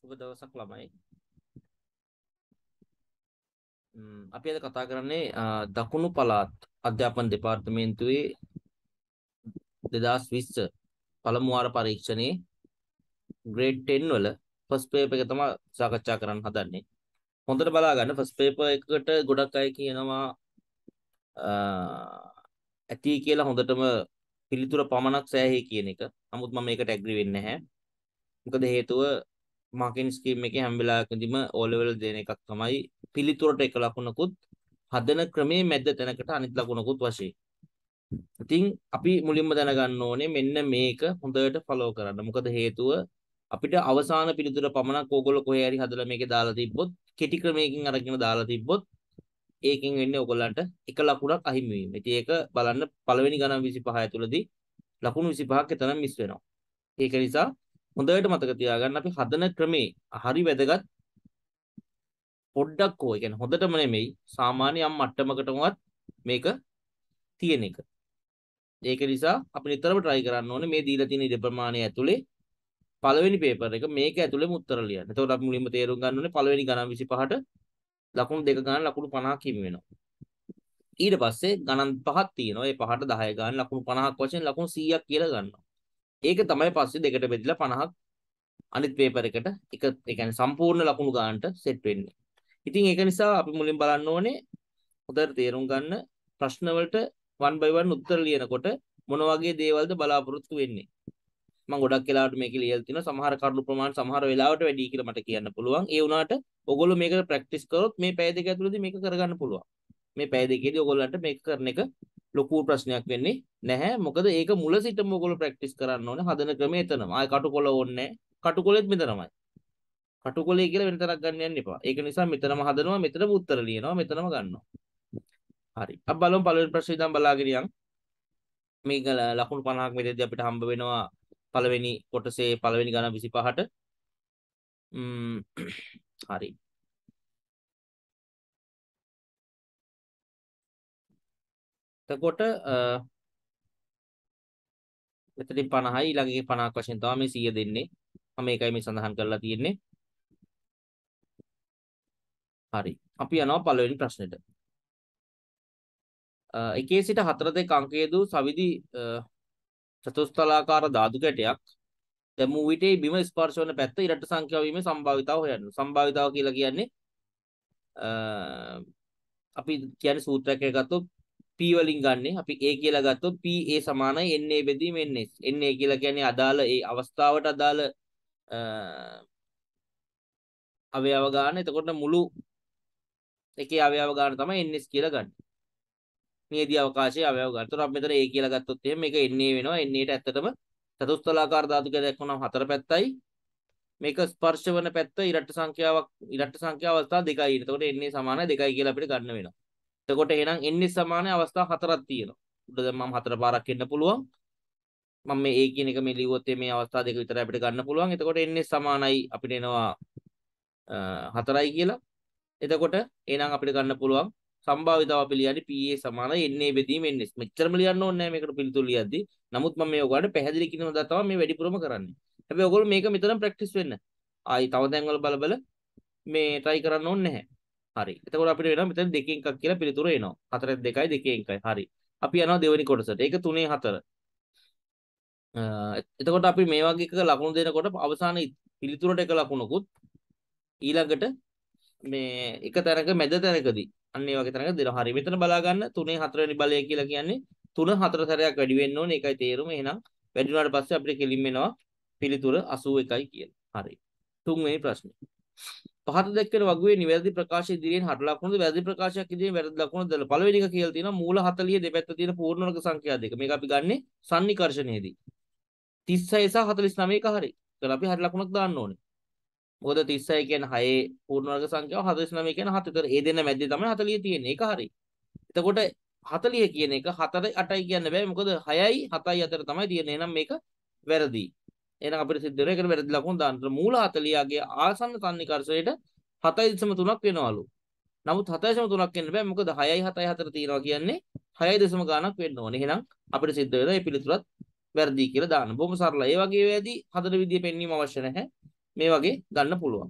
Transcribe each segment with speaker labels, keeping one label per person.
Speaker 1: සුබ දවසක් ළමයි.
Speaker 2: අපි අද කතා කරන්නේ දකුණු පළාත් අධ්‍යාපන දෙපාර්තමේන්තුවේ 2020 පළමු වාර පරීක්ෂණයේ grade 10 වල first paper එක තමයි සාකච්ඡා කරන්න හදන්නේ. හොඳට බලා ගන්න first paper එකකට ගොඩක් අය කියනවා ඇති කියලා හොඳටම පිළිතුර පමණක් සෑහේ කියන එක. නමුත් මම මේකට ඇග්‍රි වෙන්නේ නැහැ. මොකද හේතුව මාකින් ස්කීම් එකේ හැම වෙලාවකදීම ඕලෙවල් දෙන එකක් තමයි පිළිතුරට එක ලකුණකුත් හදන ක්‍රමයේ මැද තැනකට අනිත් ලකුණකුත් වශයෙන්. ඉතින් අපි මුලින්ම දැනගන්න ඕනේ මෙන්න මේක හොඳට ෆලෝ කරන්න. මොකද හේතුව අපිට අවසාන පිළිතුර පමණක් ඕගොල්ලෝ කොහේ හරි හදලා මේකේ දාලා තිබ්බොත් කෙටි ක්‍රමයකින් අරගෙන දාලා තිබ්බොත් ඒකෙන් වෙන්නේ ඔයගොල්ලන්ට එක ලකුණක් අහිමි වීම. ඉතින් ඒක බලන්න පළවෙනි ගණන් 25 ඇතුළතදී ලකුණු 25ක් එතනම මිස් වෙනවා. ඒක නිසා හොඳට මතක තියාගන්න අපි හදන ක්‍රමේ හරි වැදගත් පොඩ්ඩක් ඕ කියන්නේ හොඳටම නෙමෙයි සාමාන්‍ය යම් මට්ටමකටමවත් මේක තියෙන එක. ඒක නිසා අපි නිතරම try කරන්න ඕනේ මේ දීලා තියෙන ඉඩ ප්‍රමාණය ඇතුලේ පළවෙනි පේපර් එක මේක ඇතුලේම උත්තර ලියන්න. එතකොට අපි මුලින්ම තේරුම් ගන්න ඕනේ පළවෙනි ගණන් 25ට ලකුණු දෙක ගන්න ලකුණු 50 කිම් වෙනවා. ඊට පස්සේ ගණන් පහක් තියෙනවා. ඒ පහට 10 ගන්න ලකුණු 50ක් වශයෙන් ලකුණු 100ක් කියලා ගන්නවා. ඒක තමයි පස්සේ දෙකට බෙදලා 50ක් අනිත් පේපර් එකට එක ඒ කියන්නේ සම්පූර්ණ ලකුණු ගන්නට සෙට් වෙන්නේ. ඉතින් ඒක නිසා අපි මුලින් බලන්න ඕනේ හොඳට තේරුම් ගන්න ප්‍රශ්න වලට 1 by 1 උත්තර ලියනකොට මොන වගේ දේවල්ද බලාපොරොත්තු වෙන්නේ. මම ගොඩක් වෙලාවට මේක ලියලා තිනවා සමහර කරුණු ප්‍රමාණ සමහර වෙලාවට වැඩි කියලා මට කියන්න පුළුවන්. ඒ වුණාට ඔයගොල්ලෝ මේක ප්‍රැක්ටිස් කරොත් මේ පැය දෙක ඇතුළතදී මේක කරගන්න පුළුවන්. මේ පැය දෙකේදී ඔයගොල්ලන්ට මේක කරන එක ලොකු ප්‍රශ්නයක් වෙන්නේ නැහැ. මොකද ඒක මුල සිටම ඔයගොල්ලෝ ප්‍රැක්ටිස් කරන්න ඕනේ. හදන ක්‍රමය එතනම. ආය කටුකොල ඕන්නේ කටුකොලෙත් මෙතනමයි. කටුකොලේ කියලා වෙන තරක් ගන්න යන්න එපා. ඒක නිසා මෙතනම හදනවා, මෙතනම උත්තර ලියනවා, මෙතනම ගන්නවා. හරි. අපි බලමු පළවෙනි ප්‍රශ්නේ ඉඳන් බලාගෙන යන්. මේක ලකුණු 50ක් මෙතෙන්දී අපිට හම්බ වෙනවා පළවෙනි කොටසේ පළවෙනි ගණන් 25ට. හරි. එතකොට මෙතනින් 50යි ඊළඟේ 50ක් වශයෙන් තමයි මේ 100 දෙන්නේ. මම මේකයි මේ සඳහන් කරලා තියෙන්නේ. හරි. අපි යනවා පළවෙනි ප්‍රශ්නෙට. එකේ සිට හතර දෙක අංකයේ දූ සවිදි චතුස්තලාකාර ධාතු ගැටයක් දැමූ විටේ බිම ස්පර්ශ වන පැත්ත ඉරට සංඛ්‍යාව වීමේ සම්භාවිතාව හොයන්න. සම්භාවිතාව කියලා කියන්නේ අපි කියන්නේ සූත්‍රයක් එකක් ගත්තොත් p වලින් ගන්නේ අපි a කියලා ගත්තොත් p a සමානයි n a බෙදීම n s n a කියලා කියන්නේ අදාළ ඒ අවස්ථාවට අදාළ අවයව ගන්න එතකොට මුළු එකේ අවයව ගන්න තමයි ns කියලා ගන්න. නියදී අවකාශයේ අවයව ගන්න. එතකොට අපි මෙතන a කියලා ගත්තොත් එහෙනම් මේක na වෙනවා. na ට ඇත්තටම චතුස්තලාකාර ධාතු කියලා දක්වනවා හතර පැත්තයි. මේක ස්පර්ශ වන පැත්ත ඉරට්ට සංඛ්‍යාවක් ඉරට්ට සංඛ්‍යාව අවස්ථා දෙකයි. එතකොට na සමානයි 2 කියලා අපිට ගන්න වෙනවා. එතකොට එහෙනම් n සමාන අවස්ථා හතරක් තියෙනවා. උඩ දැන් මම හතර පාරක් එන්න පුළුවන්. මම මේ a කියන එක මේ ලිව්වොත් මේ අවස්ථා දෙක විතරයි අපිට ගන්න පුළුවන්. එතකොට n සමානයි අපිට එනවා හතරයි කියලා. එතකොට එහෙනම් අපිට ගන්න පුළුවන් සම්භාවිතාව අපි ලියන්නේ PA සමානයි NA බෙදීම NS. මෙච්චරම ලියන්න ඕනේ නැහැ මේකට පිළිතුරු ලියද්දී. නමුත් මම මේ ඔයගලට පැහැදිලි කිරීම දා තමයි මේ වැඩිපුරම කරන්නේ. හැබැයි ඔයගොල්ලෝ මේක මෙතන ප්‍රැක්ටිස් වෙන්න. ආයි තව තැන්වල බල බල මේ try කරන්න ඕනේ නැහැ. හරි. එතකොට අපිට වෙනවා මෙතන දෙකෙන් එකක් කියලා පිළිතුර එනවා. 4 2යි 2 1යි. හරි. අපි යනවා දෙවෙනි කොටසට. ඒක 3 4. එතකොට අපි මේ වගේ එකක ලකුණු දෙනකොට අවසාන පිළිතුරට එක ලකුණකුත් ඊළඟට මේ එක තැනක මැද තැනකදී අන්න ඒ වගේ තැනක දෙනවා. හරි. මෙතන බලා ගන්න 3 4 වෙනි බලය කියලා කියන්නේ 3 4 සැරයක් වැඩි වෙන්න ඕනේ. ඒකයි තේරුම. එහෙනම් වැඩි වුණාට පස්සේ අපිට කෙලින්ම එනවා පිළිතුර 81යි කියලා. හරි. තුන්වෙනි ප්‍රශ්නේ. පහත දැක්වෙන වගුවේ නිවැරදි ප්‍රකාශය ඉදිරියෙන් හට ලකුණුද වැරදි ප්‍රකාශයක් ඉදිරියෙන් වැරදි ලකුණුද පළවෙනි එක කියලා තියෙනවා මූල 40 දෙපැත්ත තියෙන පූර්ණ වර්ග සංඛ්‍යා දෙක. මේක අපි ගන්නෙ සන්නිකර්ෂණයේදී. 36 සහ 49 එක හරි. ඒකල අපි හරි ලකුණක් දාන්න ඕනේ. මොකද 36 කියන්නේ 6 පූර්ණ වර්ග සංඛ්‍යාව 49 කියන්නේ 7. ඒතර ඒ දෙන්න මැද්දේ තමයි 40 තියෙන්නේ. ඒක හරි. එතකොට 40 කියන එක 4 8යි කියන්න බෑ මොකද 6යි 7යි අතර තමයි තියෙන්නේ. එහෙනම් මේක වැරදි. එහෙනම් අපිට සිද්ධ වෙන එකට වැරදි ලකුණු දාන්න. මූල 40ගේ ආසන්න සන්නිකර්ෂණයට 7.3ක් වෙනවලු. නමුත් 7.3ක් වෙන්න බෑ මොකද 6යි 7යි 4 තියනවා කියන්නේ 6.0 ගණනක් වෙන්න ඕනේ. එහෙනම් අපිට සිද්ධ වෙන මේ පිළිතුරත් වැරදි කියලා දාන්න. බොහොම සරලයි. ඒ වගේ වේදී හදන විදිය පෙන්වීම අවශ්‍ය නැහැ. මේ වගේ ගන්න පුළුවන්.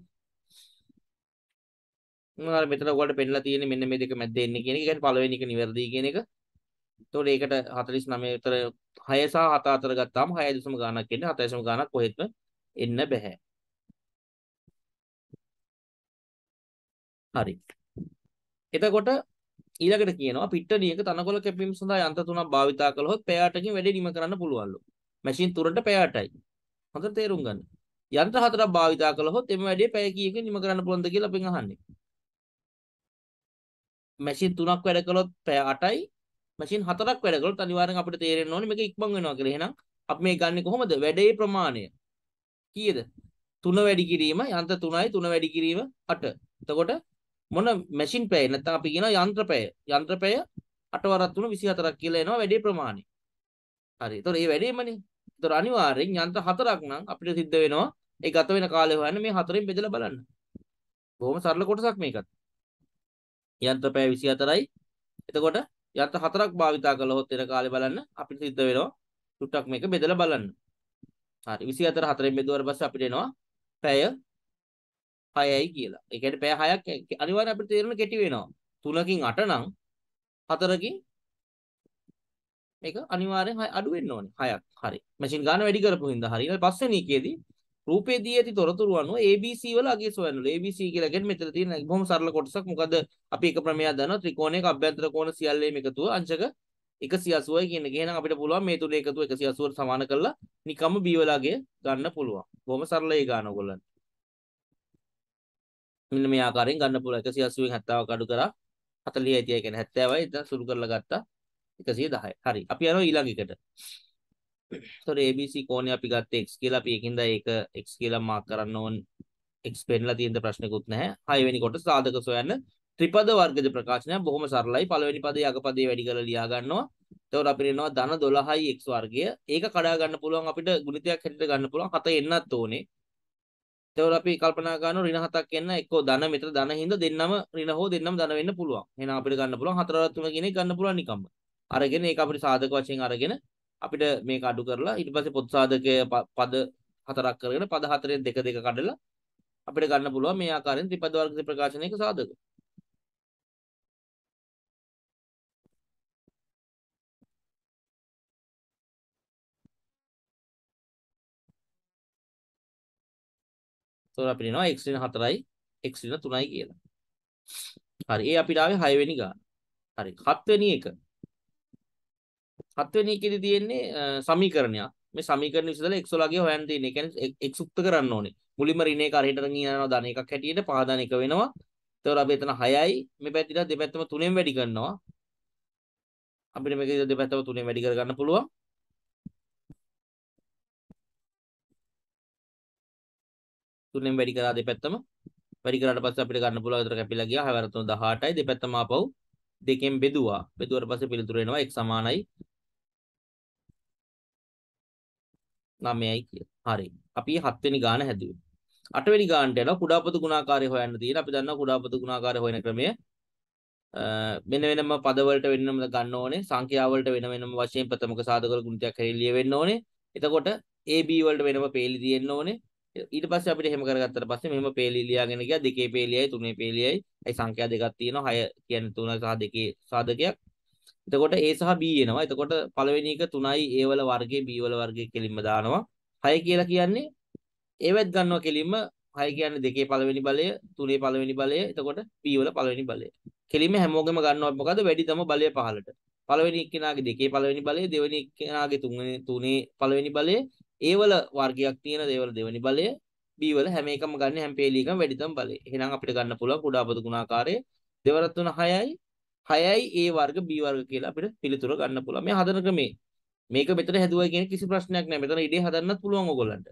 Speaker 2: මම අර මෙතන ඔයාලට පෙන්නලා තියෙන්නේ මෙන්න මේ දෙක මැද්දේ ඉන්නේ කියන එක. ඒ කියන්නේ පළවෙනි එක නිවැරදි කියන එක එතකොට ඒකට 49 විතර 6 සහ 7 අතර ගත්තාම 6.0 ගාණක් එන්නේ 7.0 ගාණක් කොහෙත්ම එන්න බෑ. හරි. එතකොට ඊළඟට කියනවා පිට්ටනියක තනකොළ කැපීම සඳහා යන්ත්‍ර තුනක් භාවිතා කළහොත් පැය 8කින් වැඩේ නිම කරන්න පුළුවන්ලු. මැෂින් තුරට පැය 8යි. හොඳට තේරුම් ගන්න. යන්ත්‍ර හතරක් භාවිතා කළහොත් එම වැඩේ පැය කීයකින් නිම කරන්න පුළුවන්ද කියලා අපෙන් අහන්නේ. මැෂින් තුනක් වැඩ කළොත් පැය 8යි මැෂින් හතරක් වැඩ කළොත් අනිවාර්යෙන් අපිට තේරෙන්න ඕනේ මේක ඉක්මන් වෙනවා කියලා. එහෙනම් අපි මේ ගන්නේ කොහොමද? වැඩේ ප්‍රමාණය. කීයද? 3 වැඩි කිරීම යන්ත්‍ර 3යි 3 වැඩි කිරීම 8. එතකොට මොන මැෂින් පැය නැත්නම් අපි කියනවා යන්ත්‍ර පැය. යන්ත්‍ර පැය 8 වරක් 3 24ක් කියලා එනවා වැඩේ ප්‍රමාණය. හරි. එතකොට මේ වැඩේමනේ. එතකොට අනිවාර්යෙන් යන්ත්‍ර හතරක් නම් අපිට සිද්ධ වෙනවා ඒ ගත වෙන කාලය හොයන්න මේ හතරෙන් බෙදලා බලන්න. බොහොම සරල කොටසක් මේකත්. යන්ත්‍ර පැය 24යි. එතකොට යත හතරක් භාවිතා කළොත් එන කාලේ බලන්න අපිට සිද්ධ වෙනවා සුට්ටක් මේක බෙදලා බලන්න. හරි 24 හතරෙන් බෙදුවාට පස්සේ අපිට එනවා පැය 6යි කියලා. ඒ කියන්නේ පැය 6ක් අනිවාර්යයෙන් අපිට තේරෙන කෙටි වෙනවා. 3කින් 8 නම් 4කින් මේක අනිවාර්යෙන් අඩු වෙන්න ඕනේ 6ක්. හරි. මැෂින් ගන්න වැඩි කරපු හින්දා හරි. ඊළඟ පස්වෙනි එකේදී රූපේ දී ඇති තොරතුරු අනුව ABC වල අගේ සොයන්න ඕනේ. ABC කියලා කියන්නේ මෙතන තියෙන බොහොම සරල කොටසක්. මොකද අපි එක ක්‍රමයක් දන්නවා ත්‍රිකෝණයක අභ්‍යන්තර කෝණ සියල්ලේම එකතුව අංශක 180යි කියන එක. එහෙනම් අපිට පුළුවන් මේ තුනේ එකතුව 180ට සමාන කරලා නිකම්ම B වලගේ ගන්න පුළුවන්. බොහොම සරල ඒ ගාන ඔයගොල්ලන්ට. මෙන්න මේ ආකාරයෙන් ගන්න පුළුවන් 180න් 70ක් අඩු කරා 40යි තියයි කියන්නේ 70යි. දැන් සුළු කරලා ගත්තා 110යි. හරි. අපි යනවා ඊළඟ එකට. ඒතොර ABC කෝණය අපි ගත්තේ x කියලා අපි ඒකින්ද ඒක x කියලා මාක් කරන්න ඕන x පෙන්නලා තියෙන ප්‍රශ්නකුත් නැහැ. 6 වෙනි කොටස සාධක සොයන්න ත්‍රිපද වර්ගද ප්‍රකාශනය බොහොම සරලයි. පළවෙනි පදේ අග පදේ වැඩි කරලා ලියා ගන්නවා. එතකොට අපිට එනවා ධන 12යි x වර්ගය. ඒක කඩා ගන්න පුළුවන් අපිට ගුණිතයක් හැටියට ගන්න පුළුවන්. හත එන්නත් ඕනේ. එතකොට අපි කල්පනා කරනවා ඍණ හතක් එන්න එක්කෝ ධන මෙතන ධන හින්දා දෙන්නම ඍණ හෝ දෙන්නම ධන වෙන්න පුළුවන්. එහෙනම් අපිට ගන්න පුළුවන් හතරවත් තුන කියන එක ගන්න පුළුවන් නිකම්ම. අරගෙන ඒක අපිට සාධක වශයෙන් අරගෙන අපිට මේක අඩු කරලා ඊට පස්සේ පොත් සාධකය පද හතරක් කරගෙන පද හතරෙන් දෙක දෙක කඩලා අපිට ගන්න පුළුවන් මේ ආකාරයෙන් ත්‍රිපද වර්ග ප්‍රකාශනයක සාධක.
Speaker 3: තොර අපිට එනවා x ඍණ 4යි x ඍණ 3යි
Speaker 2: කියලා. හරි. ඒ අපිට ආවේ 6 වෙනි ගාන. හරි. 7 වෙනි එක හත්වෙනි එකේදී තියෙන්නේ සමීකරණයක්. මේ සමීකරණ විසඳලා x වලගේ හොයන්න තියෙන. ඒ කියන්නේ x උක්ත කරන්න ඕනේ. මුලින්ම ඍණ එක අරහෙට අරන් යනවා ධන එකක් හැටියට පාදන එක වෙනවා. එතකොට අපි එතන 6යි මේ පැත්තට දෙපැත්තම 3ෙන් වැඩි කරනවා. අපිට මේක දෙපැත්තම 3ෙන් වැඩි කර ගන්න පුළුවන්. තුනෙන් වැඩි කරා දෙපැත්තම වැඩි කරාට පස්සේ අපිට ගන්න පුළුවන් විතර කැපිලා ගියා 6 වරතුන 18යි දෙපැත්තම ආපහු දෙකෙන් බෙදුවා බෙදුවට පස්සේ පිළිතුර එනවා x සමානයි 9යි කියලා. හරි. අපි 7 වෙනි ගාන හැදුවේ. 8 වෙනි ගානට යනවා කුඩාපොතු ගුණාකාරය හොයන්න තියෙන. අපි දන්නවා කුඩාපොතු ගුණාකාරය හොයන ක්‍රමය මෙන්න වෙනම පද වලට වෙනම ගන්න ඕනේ. සංඛ්‍යා වලට වෙන වෙනම වශයෙන් ප්‍රථමක සාධක වල ගුණිතයක් හැරෙලිය වෙන්න ඕනේ. එතකොට AB වලට වෙනම පේලි තියෙන්න ඕනේ. ඊට පස්සේ අපිට එහෙම කරගත්තට පස්සේ මෙහෙම පේලි ලියාගෙන ගියා. දෙකේ පේලියයි තුනේ පේලියයි. ඒ සංඛ්‍යා දෙකක් තියෙනවා. 6 කියන්නේ 3 සහ 2 සාධකයක්. එතකොට A සහ B එනවා. එතකොට පළවෙනි එක 3යි A වල වර්ගයේ B වල වර්ගයේ කෙලින්ම දානවා. 6 කියලා කියන්නේ ඒවත් ගන්නවා කෙලින්ම 6 කියන්නේ දෙකේ පළවෙනි බලය, තුනේ පළවෙනි බලය, එතකොට B වල පළවෙනි බලය. කෙලින්ම හැමෝගෙම ගන්නවා මොකද? වැඩිතම බලය පහලට. පළවෙනි එක්කෙනාගේ දෙකේ පළවෙනි බලය, දෙවෙනි එක්කෙනාගේ තුනේ තුනේ පළවෙනි බලය, A වල වර්ගයක් තියෙන දේවල දෙවෙනි බලය, B වල හැම එකම ගන්න හැම පේලි එකම වැඩිතම බලය. එහෙනම් අපිට ගන්න පුළුවන් කුඩා පොදු ගුණාකාරය දෙවර තුන 6යි 6යි a වර්ග b වර්ග කියලා අපිට පිළිතුර ගන්න පුළුවන්. මේ හදන ක්‍රමේ. මේක මෙතන හැදුවා කියන කිසි ප්‍රශ්නයක් නැහැ. මෙතන ඉඩේ හදන්නත් පුළුවන් ඕගොල්ලන්ට.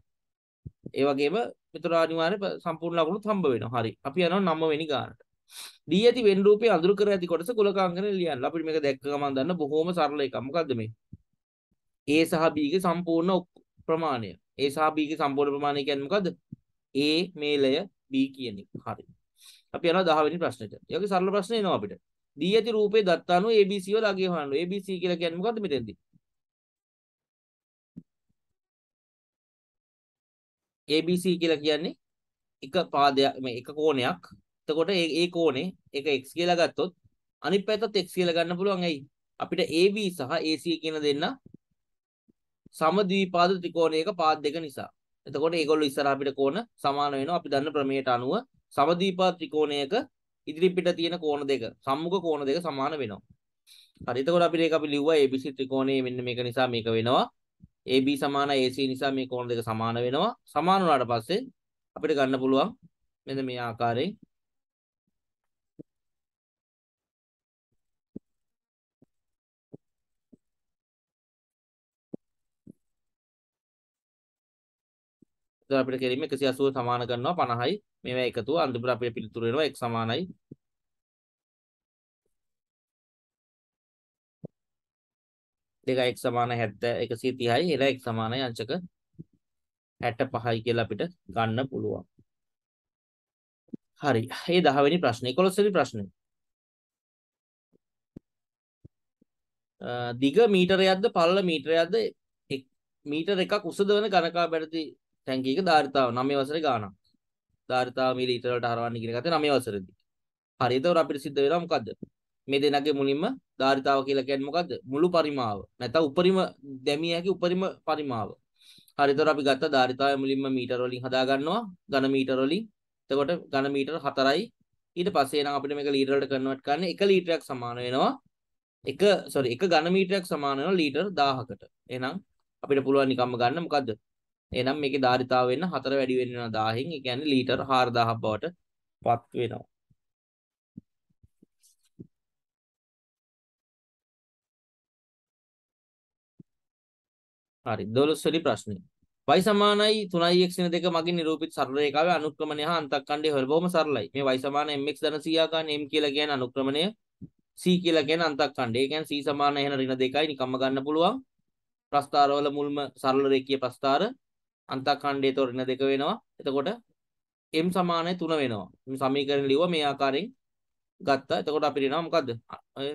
Speaker 2: ඒ වගේම මෙතන අනිවාර්ය සම්පූර්ණ ලකුණුත් හම්බ වෙනවා. හරි. අපි යනවා 9 වෙනි ගානට. d ඇති වෙන් රූපේ අඳුර කර ඇති කොටස කුලකාංගනේ ලියන්න. අපිට මේක දැක්ක ගමන් දන්න බොහොම සරල එකක්. මොකද්ද මේ? a සහ b ගේ සම්පූර්ණ ප්‍රමාණය. a සහ b ගේ සම්පූර්ණ ප්‍රමාණය කියන්නේ මොකද්ද? a මේලය b කියන එක. හරි. අපි යනවා 10 වෙනි ප්‍රශ්නෙට. ඒකේ සරල ප්‍රශ්න එනවා අපිට. දී ඇති රූපේ දත්තානු ABC වල අගේ හොයන්න. ABC කියලා කියන්නේ මොකද්ද මෙතෙන්දී? ABC කියලා කියන්නේ එක පාදයක් මේ එක කෝණයක්. එතකොට ඒ ඒ කෝණේ එක x කියලා ගත්තොත් අනිත් පැත්තත් x කියලා ගන්න පුළුවන්. ඇයි? අපිට AB සහ AC කියන දෙන්න සමද්විපාද ත්‍රිකෝණයක පාද දෙක නිසා. එතකොට ඒගොල්ලෝ ඉස්සරහ අපිට කෝණ සමාන වෙනවා. අපි දන්න ප්‍රමේයට අනුව සමද්විපාද ත්‍රිකෝණයක ඉදිරිපිට තියෙන කෝණ දෙක සම්මුඛ කෝණ දෙක සමාන වෙනවා. හරි. එතකොට අපිට ඒක අපි ලිව්වා ABC ත්‍රිකෝණයේ මෙන්න මේක නිසා මේක වෙනවා. AB සමාන AC නිසා මේ කෝණ දෙක සමාන වෙනවා. සමාන වුණාට පස්සේ අපිට ගන්න පුළුවන් මෙන්න මේ ආකාරයෙන්
Speaker 1: ඒතර අපිට කෙලින්ම 180 සමාන කරනවා 50යි මේවා එකතුව අන්තිමට අපිට පිළිතුරු වෙනවා x සමානයි
Speaker 2: දෙකයි x සමාන 70 130යි එලා x සමානයි අංශක 65යි කියලා අපිට ගන්න පුළුවන් හරි මේ 10 වෙනි ප්‍රශ්නේ 11 වෙනි ප්‍රශ්නේ දිග මීටරයක්ද පළල මීටරයක්ද මීටර එකක් උසද වන ගණකා බැලති ටැංකියක ධාරිතාව 9 වසරේ ගාණක්. ධාරිතාව මිලීටර වලට හරවන්න කියන කතාව 9 වසරේදී. හරි එතකොට අපිට සිද්ධ වෙලා මොකද්ද? මේ දෙනගේ මුලින්ම ධාරිතාව කියලා කියන්නේ මොකද්ද? මුළු පරිමාව. නැත්නම් උපරිම දැමිය හැකි උපරිම පරිමාව. හරි එතකොට අපි ගත්ත ධාරිතාවය මුලින්ම මීටර වලින් හදා ගන්නවා. ඝන මීටර වලින්. එතකොට ඝන මීටර 4යි. ඊට පස්සේ නම් අපිට මේක ලීටර වලට කන්වර්ට් කරන්න 1 ලීටරයක් සමාන වෙනවා. එක සොරි එක ඝන මීටරයක් සමාන වෙනවා ලීටර 1000කට. එහෙනම් අපිට පුළුවන් නිකම්ම ගන්න මොකද්ද? එහෙනම් මේකේ ධාරිතාව වෙන්න 4 වැඩි වෙන්න 1000න් ඒ කියන්නේ ලීටර 4000ක් බවට පත් වෙනවා. හරි 12 වෙනි ප්‍රශ්නේ. y සමානයි 3x වෙන දෙක මගින් නිරූපිත සරල රේඛාවේ අනුක්‍රමණය හා අන්තක්ඛණ්ඩය හොයලා බොහොම සරලයි. මේ y සමාන mx ධන 100 ආකාරන m කියලා කියන අනුක්‍රමණය c කියලා කියන අන්තක්ඛණ්ඩය. ඒ කියන්නේ c සමාන එහෙන ඍණ දෙකයි නිකම්ම ගන්න පුළුවන්. ප්‍රස්ථාරවල මුල්ම සරල රේඛීය ප්‍රස්ථාර අන්තඛණ්ඩයේ තොරණ දෙක වෙනවා. එතකොට m සමානයි 3 වෙනවා. මේ සමීකරණ ලිව්වා මේ ආකාරයෙන් ගත්තා. එතකොට අපිට එනවා මොකද්ද?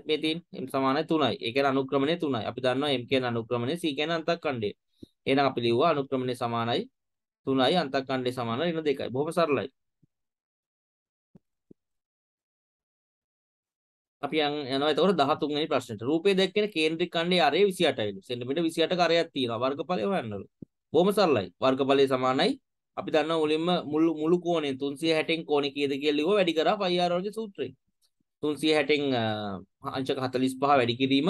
Speaker 2: මේ තියෙන m සමානයි 3යි. ඒ කියන්නේ අනුක්‍රමණය 3යි. අපි දන්නවා m කියන අනුක්‍රමණය c කියන අන්තඛණ්ඩය. එහෙනම් අපි ලිව්වා අනුක්‍රමණය සමානයි 3යි අන්තඛණ්ඩය සමානයි ඍණ 2යි. බොහොම සරලයි. අපි යනවා එතකොට 13 වෙනි ප්‍රශ්නෙට. රූපේ දැක්කෙන කේන්ද්‍රික ඛණ්ඩයේ අරය 28යිලු. සෙන්ටිමීටර් 28ක අරයක් තියෙනවා. වර්ගඵලය හොයන්නලු. බොහොම සරලයි. වර්ගඵලය සමානයි. අපි දන්නවා මුලින්ම මුළු මුළු කෝණයෙන් 360න් කෝණේ කීයද කියලා ලිව්ව වැඩි කරා පයි ආර් වර්ගයේ සූත්‍රයෙන්. 360න් අංශක 45 වැඩි කිරීම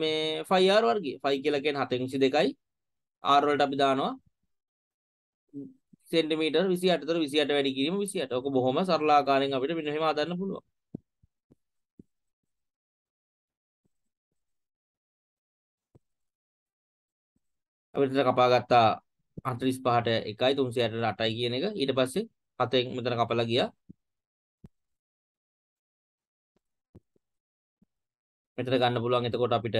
Speaker 2: මේ 5R වර්ගයේ 5 කියලා කියන්නේ 722යි R වලට අපි දානවා සෙන්ටිමීටර් 28 තර 28 වැඩි කිරීම 28. ඔක බොහොම සරල
Speaker 1: ආකාරයෙන් අපිට මෙන්න මෙහෙම හදන්න පුළුවන්.
Speaker 2: අපිට කපා ගත්තා 45ට 1යි 308ට 8යි කියන එක ඊට පස්සේ 7ෙන් මෙතන කපලා ගියා මෙතන ගන්න පුළුවන් එතකොට අපිට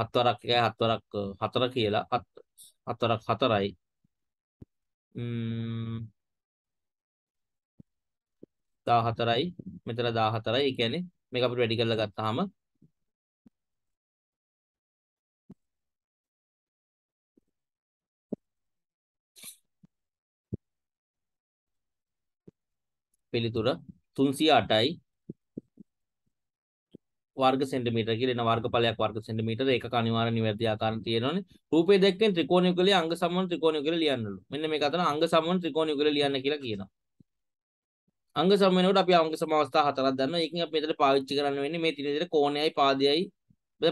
Speaker 2: 7 වරක් 1යි 7 වරක් 4 කියලා 7 වරක් 4යි ම්ම් 14යි මෙතන 14යි ඒ කියන්නේ මේක අපිට වැඩි කරලා ගත්තාම පිළිතුර 308යි වර්ග සෙන්ටිමීටර කියලා එන වර්ගඵලයක් වර්ග සෙන්ටිමීටර ඒක අනිවාර්ය නිවැරදි ආකාරයෙන් තියෙනවනේ රූපේ දැක්කෙන් ත්‍රිකෝණිකුලයේ අංග සමන ත්‍රිකෝණිකුලයේ ලියන්නලු මෙන්න මේක අතන අංග සමන ත්‍රිකෝණිකුලයේ ලියන්න කියලා කියනවා අංග සම වෙනකොට අපි අංග සම අවස්ථා හතරක් දන්නවා ඒකෙන් අපි මෙතන පාවිච්චි කරන්න වෙන්නේ මේ තින විදිහට කෝණයයි පාදයයි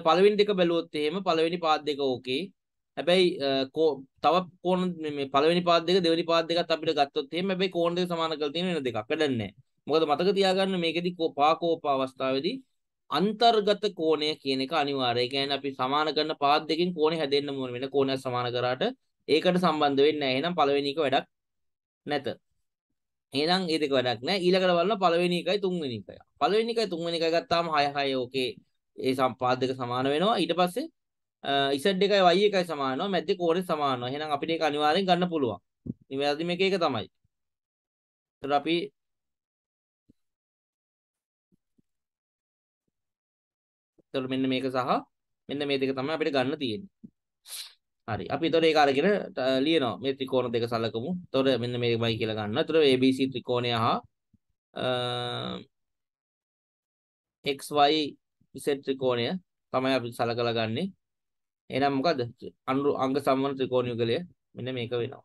Speaker 2: පළවෙනි දෙක බැලුවොත් එහෙම පළවෙනි පාද දෙක ඕකේ හැබැයි තව කෝණ මේ පළවෙනි පාද දෙක දෙවෙනි පාද දෙකත් අපිට ගත්තොත් එහෙම හැබැයි කෝණ දෙක සමාන කරලා තියෙන වෙන දෙකක් වැඩක් නැහැ. මොකද මතක තියාගන්න මේකෙදි පාකෝප අවස්ථාවේදී අන්තර්ගත කෝණය කියන එක අනිවාර්යයි. ඒ කියන්නේ අපි සමාන කරන පාද දෙකෙන් කෝණේ හැදෙන්න ඕන වෙන කෝණයක් සමාන කරාට ඒකට සම්බන්ධ වෙන්නේ නැහැ. එහෙනම් පළවෙනි එක වැඩක් නැත. එහෙනම් ඒ දෙක වැඩක් නැහැ. ඊළඟට බලන්න පළවෙනි එකයි තුන්වෙනි එකයි. පළවෙනි එකයි තුන්වෙනි එකයි ගත්තාම 6 6 ඕකේ ඒ සම්පාද දෙක සමාන වෙනවා. ඊට පස්සේ z එකයි y එකයි සමානව මැද්දේ කෝණෙත් සමානව. එහෙනම් අපිට ඒක අනිවාර්යෙන් ගන්න පුළුවන්. නිවැරදි මේක ඒක තමයි. ඒතර අපි
Speaker 1: ඒතර මෙන්න මේක සහ
Speaker 2: මෙන්න මේ දෙක තමයි අපිට ගන්න තියෙන්නේ. හරි. අපි ඒතර ඒක අරගෙන ලියනවා. මේ ත්‍රිකෝණ දෙක සලකමු. ඒතර මෙන්න මේකයි කියලා ගන්නවා. ඒතර ABC ත්‍රිකෝණය හා xy z ත්‍රිකෝණය තමයි අපි සලකලා ගන්නේ. එහෙනම් මොකද? අනු අංග සමන ත්‍රිකෝණයුගලය මෙන්න මේක වෙනවා.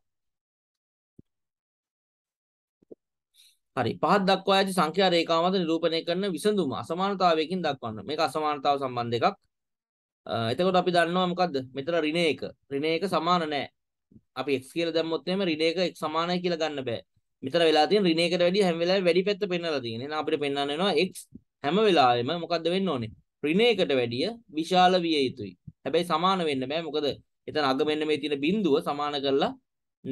Speaker 2: හරි පහත් දක්වා ඇති සංඛ්‍යා රේඛාව මත නිරූපණය කරන විසඳුම අසමානතාවයකින් දක්වන්න. මේක අසමානතාව සම්බන්ධ එකක්. එතකොට අපි දන්නවා මොකද්ද? මෙතන ඍණ 1. ඍණ 1 සමාන නැහැ. අපි x කියලා දැම්මොත් එහෙම ඍණ 1 සමානයි කියලා ගන්න බෑ. මෙතන වෙලා තියෙන ඍණ 1කට වැඩිය හැම වෙලාවෙම වැඩි පැත්ත පෙන්වලා තියෙන. එහෙනම් අපිට පෙන්වන්න වෙනවා x හැම වෙලාවෙම මොකද්ද වෙන්න ඕනේ? ඍණ 1කට වැඩිය විශාල විය යුතුයි. හැබැයි සමාන වෙන්න බෑ මොකද එතන අග මෙන්න මේ තියෙන බිඳුව සමාන කරලා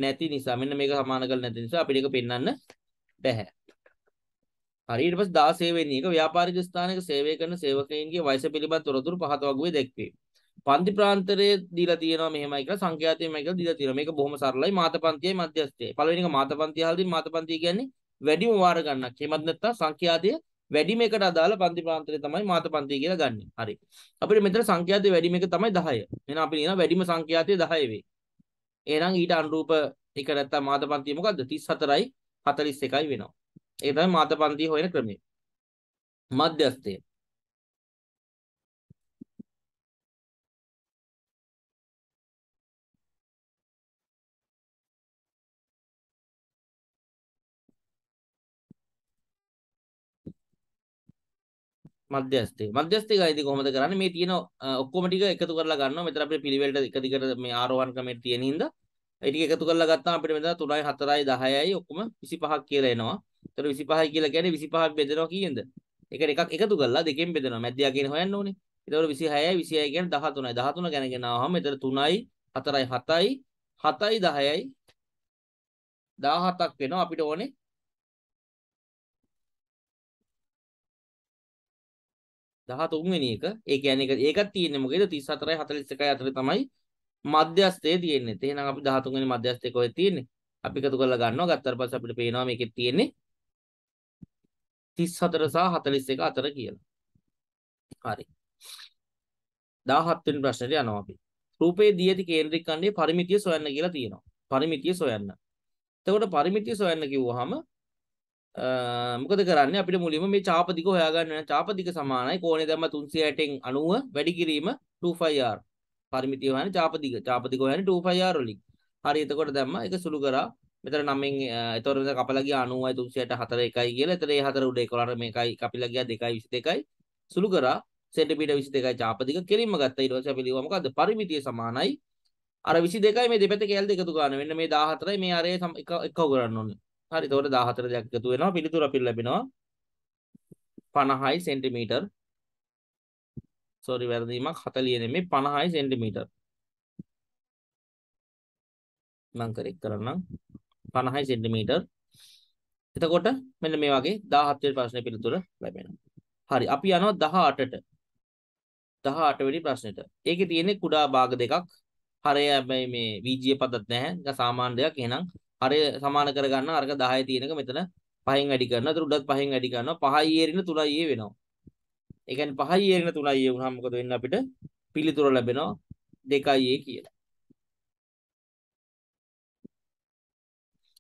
Speaker 2: නැති නිසා මෙන්න මේක සමාන කරලා නැති නිසා අපිට ඒක පෙන්වන්න බැහැ. හරි ඊට පස්සේ 16 වෙනි එක ව්‍යාපාරික ස්ථානයක සේවය කරන සේවකයන්ගේ වයස පිළිබඳ තොරතුරු පහත වගුවේ දැක්වේ. පන්ති ප්‍රාන්තරයේ දීලා තියෙනවා මෙහෙමයි කියලා සංඛ්‍යාතයේ මේක දීලා තියෙනවා. මේක බොහොම සරලයි මාතපන්තියයි මධ්‍යස්ථයේ. පළවෙනි එක මාතපන්තිය හල්දී මාතපන්තිය කියන්නේ වැඩිම වාර ගණනක්. එහෙමත් නැත්නම් සංඛ්‍යාතයේ වැඩිම එකට අදාළ පන්ති ප්‍රාන්තරය තමයි මාත පන්තිය කියලා ගන්න. හරි. අපිට මෙතන සංඛ්‍යාතයේ වැඩිම එක තමයි 10. එහෙනම් අපි කියනවා වැඩිම සංඛ්‍යාතය 10 වේ. එහෙනම් ඊට අනුරූප එක නැත්තම් මාත පන්තිය මොකද්ද? 34යි 41යි වෙනවා. ඒක තමයි මාත පන්තිය හොයන ක්‍රමය. මධ්‍යස්ථය. මධ්‍යස්ථේ මධ්‍යස්ථේ ගයිදී කොහොමද කරන්නේ මේ තියෙන ඔක්කොම ටික එකතු කරලා ගන්නවා මෙතන අපිට පිළිවෙලට එක දිගට මේ ආරෝහණ ක්‍රමයේ තියෙන හින්දා ඒ ටික එකතු කරලා ගත්තාම අපිට මෙතන 3යි 4යි 10යි ඔක්කොම 25ක් කියලා එනවා එතකොට 25යි කියලා කියන්නේ 25ක් බෙදෙනවා කීයද ඒකට එකක් එකතු කරලා දෙකෙන් බෙදෙනවා මැදියා කියන හොයන්න ඕනේ එතකොට 26යි 26යි කියන්නේ 13යි 13 ගැන ගෙනාවහම මෙතන 3යි 4යි 7යි 7යි 10යි 17ක් වෙනවා අපිට ඕනේ 13 වෙනි එක. ඒ කියන්නේ ඒක ඒකත් තියෙන්නේ මොකේද 34යි 41යි අතරේ තමයි මධ්‍යස්ථය තියෙන්නේ. එහෙනම් අපි 13 වෙනි මධ්‍යස්ථය කොහෙද තියෙන්නේ? අපි එකතු කරලා ගන්නවා. ගත්තාට පස්සේ අපිට පේනවා මේකෙත් තියෙන්නේ 34 සහ 41 අතර කියලා. හරි. 17 වෙනි ප්‍රශ්නෙට යනවා අපි. රූපේ දී ඇති කේන්ද්‍රික ඛණ්ඩයේ පරිමිතිය සොයන්න කියලා තියෙනවා. පරිමිතිය සොයන්න. එතකොට පරිමිතිය සොයන්න කිව්වහම මොකද කරන්නේ අපිට මුලින්ම මේ චාපදික හොයාගන්න වෙනවා. චාපදික සමානයි කෝණේ දැම්ම 360න් 90 වැඩි කිරීම 2πr. පරිමිතිය හොයන්නේ චාපදික. චාපදික හොයන්නේ 2πr වලින්. හරි එතකොට දැම්ම ඒක සුළු කරා. මෙතන 9න් එතකොට මෙතන කපලා ගියා 90යි 304 1යි කියලා. එතන ඒ හතර උඩ 11 මේකයි කපිලා ගියා 2යි 22යි. සුළු කරා සෙන්ටිමීටර් 22යි චාපදික කෙලින්ම ගත්තා. ඊට පස්සේ අපි ලියුවා මොකද්ද? පරිමිතිය සමානයි අර 22යි මේ දෙපැත්ත කැල් දෙක එකතු ගන්න. මෙන්න මේ 14යි මේ අරේ එක එකව කරන්න ඕනේ. හරි එතකොට 14 දෙයක් එකතු වෙනවා පිළිතුර අපිට ලැබෙනවා 50යි සෙන්ටිමීටර් සෝරි වැරදීමක් 40 නෙමෙයි 50යි සෙන්ටිමීටර් මම කරෙක් කරන්නම් 50යි සෙන්ටිමීටර් එතකොට මෙන්න මේ වගේ 17 වෙනි ප්‍රශ්නේ පිළිතුර ලැබෙනවා හරි අපි යනවා 18ට 18 වෙනි ප්‍රශ්නෙට ඒකේ තියෙන්නේ කුඩා භාග දෙකක් හරය හැබැයි මේ වීජීය පදත් නැහැ නිකන් සාමාන්‍ය දෙයක් එහෙනම් අරය සමාන කරගන්න අරක 10 තියෙනක මෙතන පහෙන් වැඩි කරනවා. ඒතර උඩත් පහෙන් වැඩි කරනවා. 5යි ඒරින 3යි ඒ වෙනවා. ඒ කියන්නේ 5යි ඒරින 3යි ඒ වුණාම මොකද වෙන්නේ අපිට? පිළිතුර ලැබෙනවා 2යි ඒ කියලා.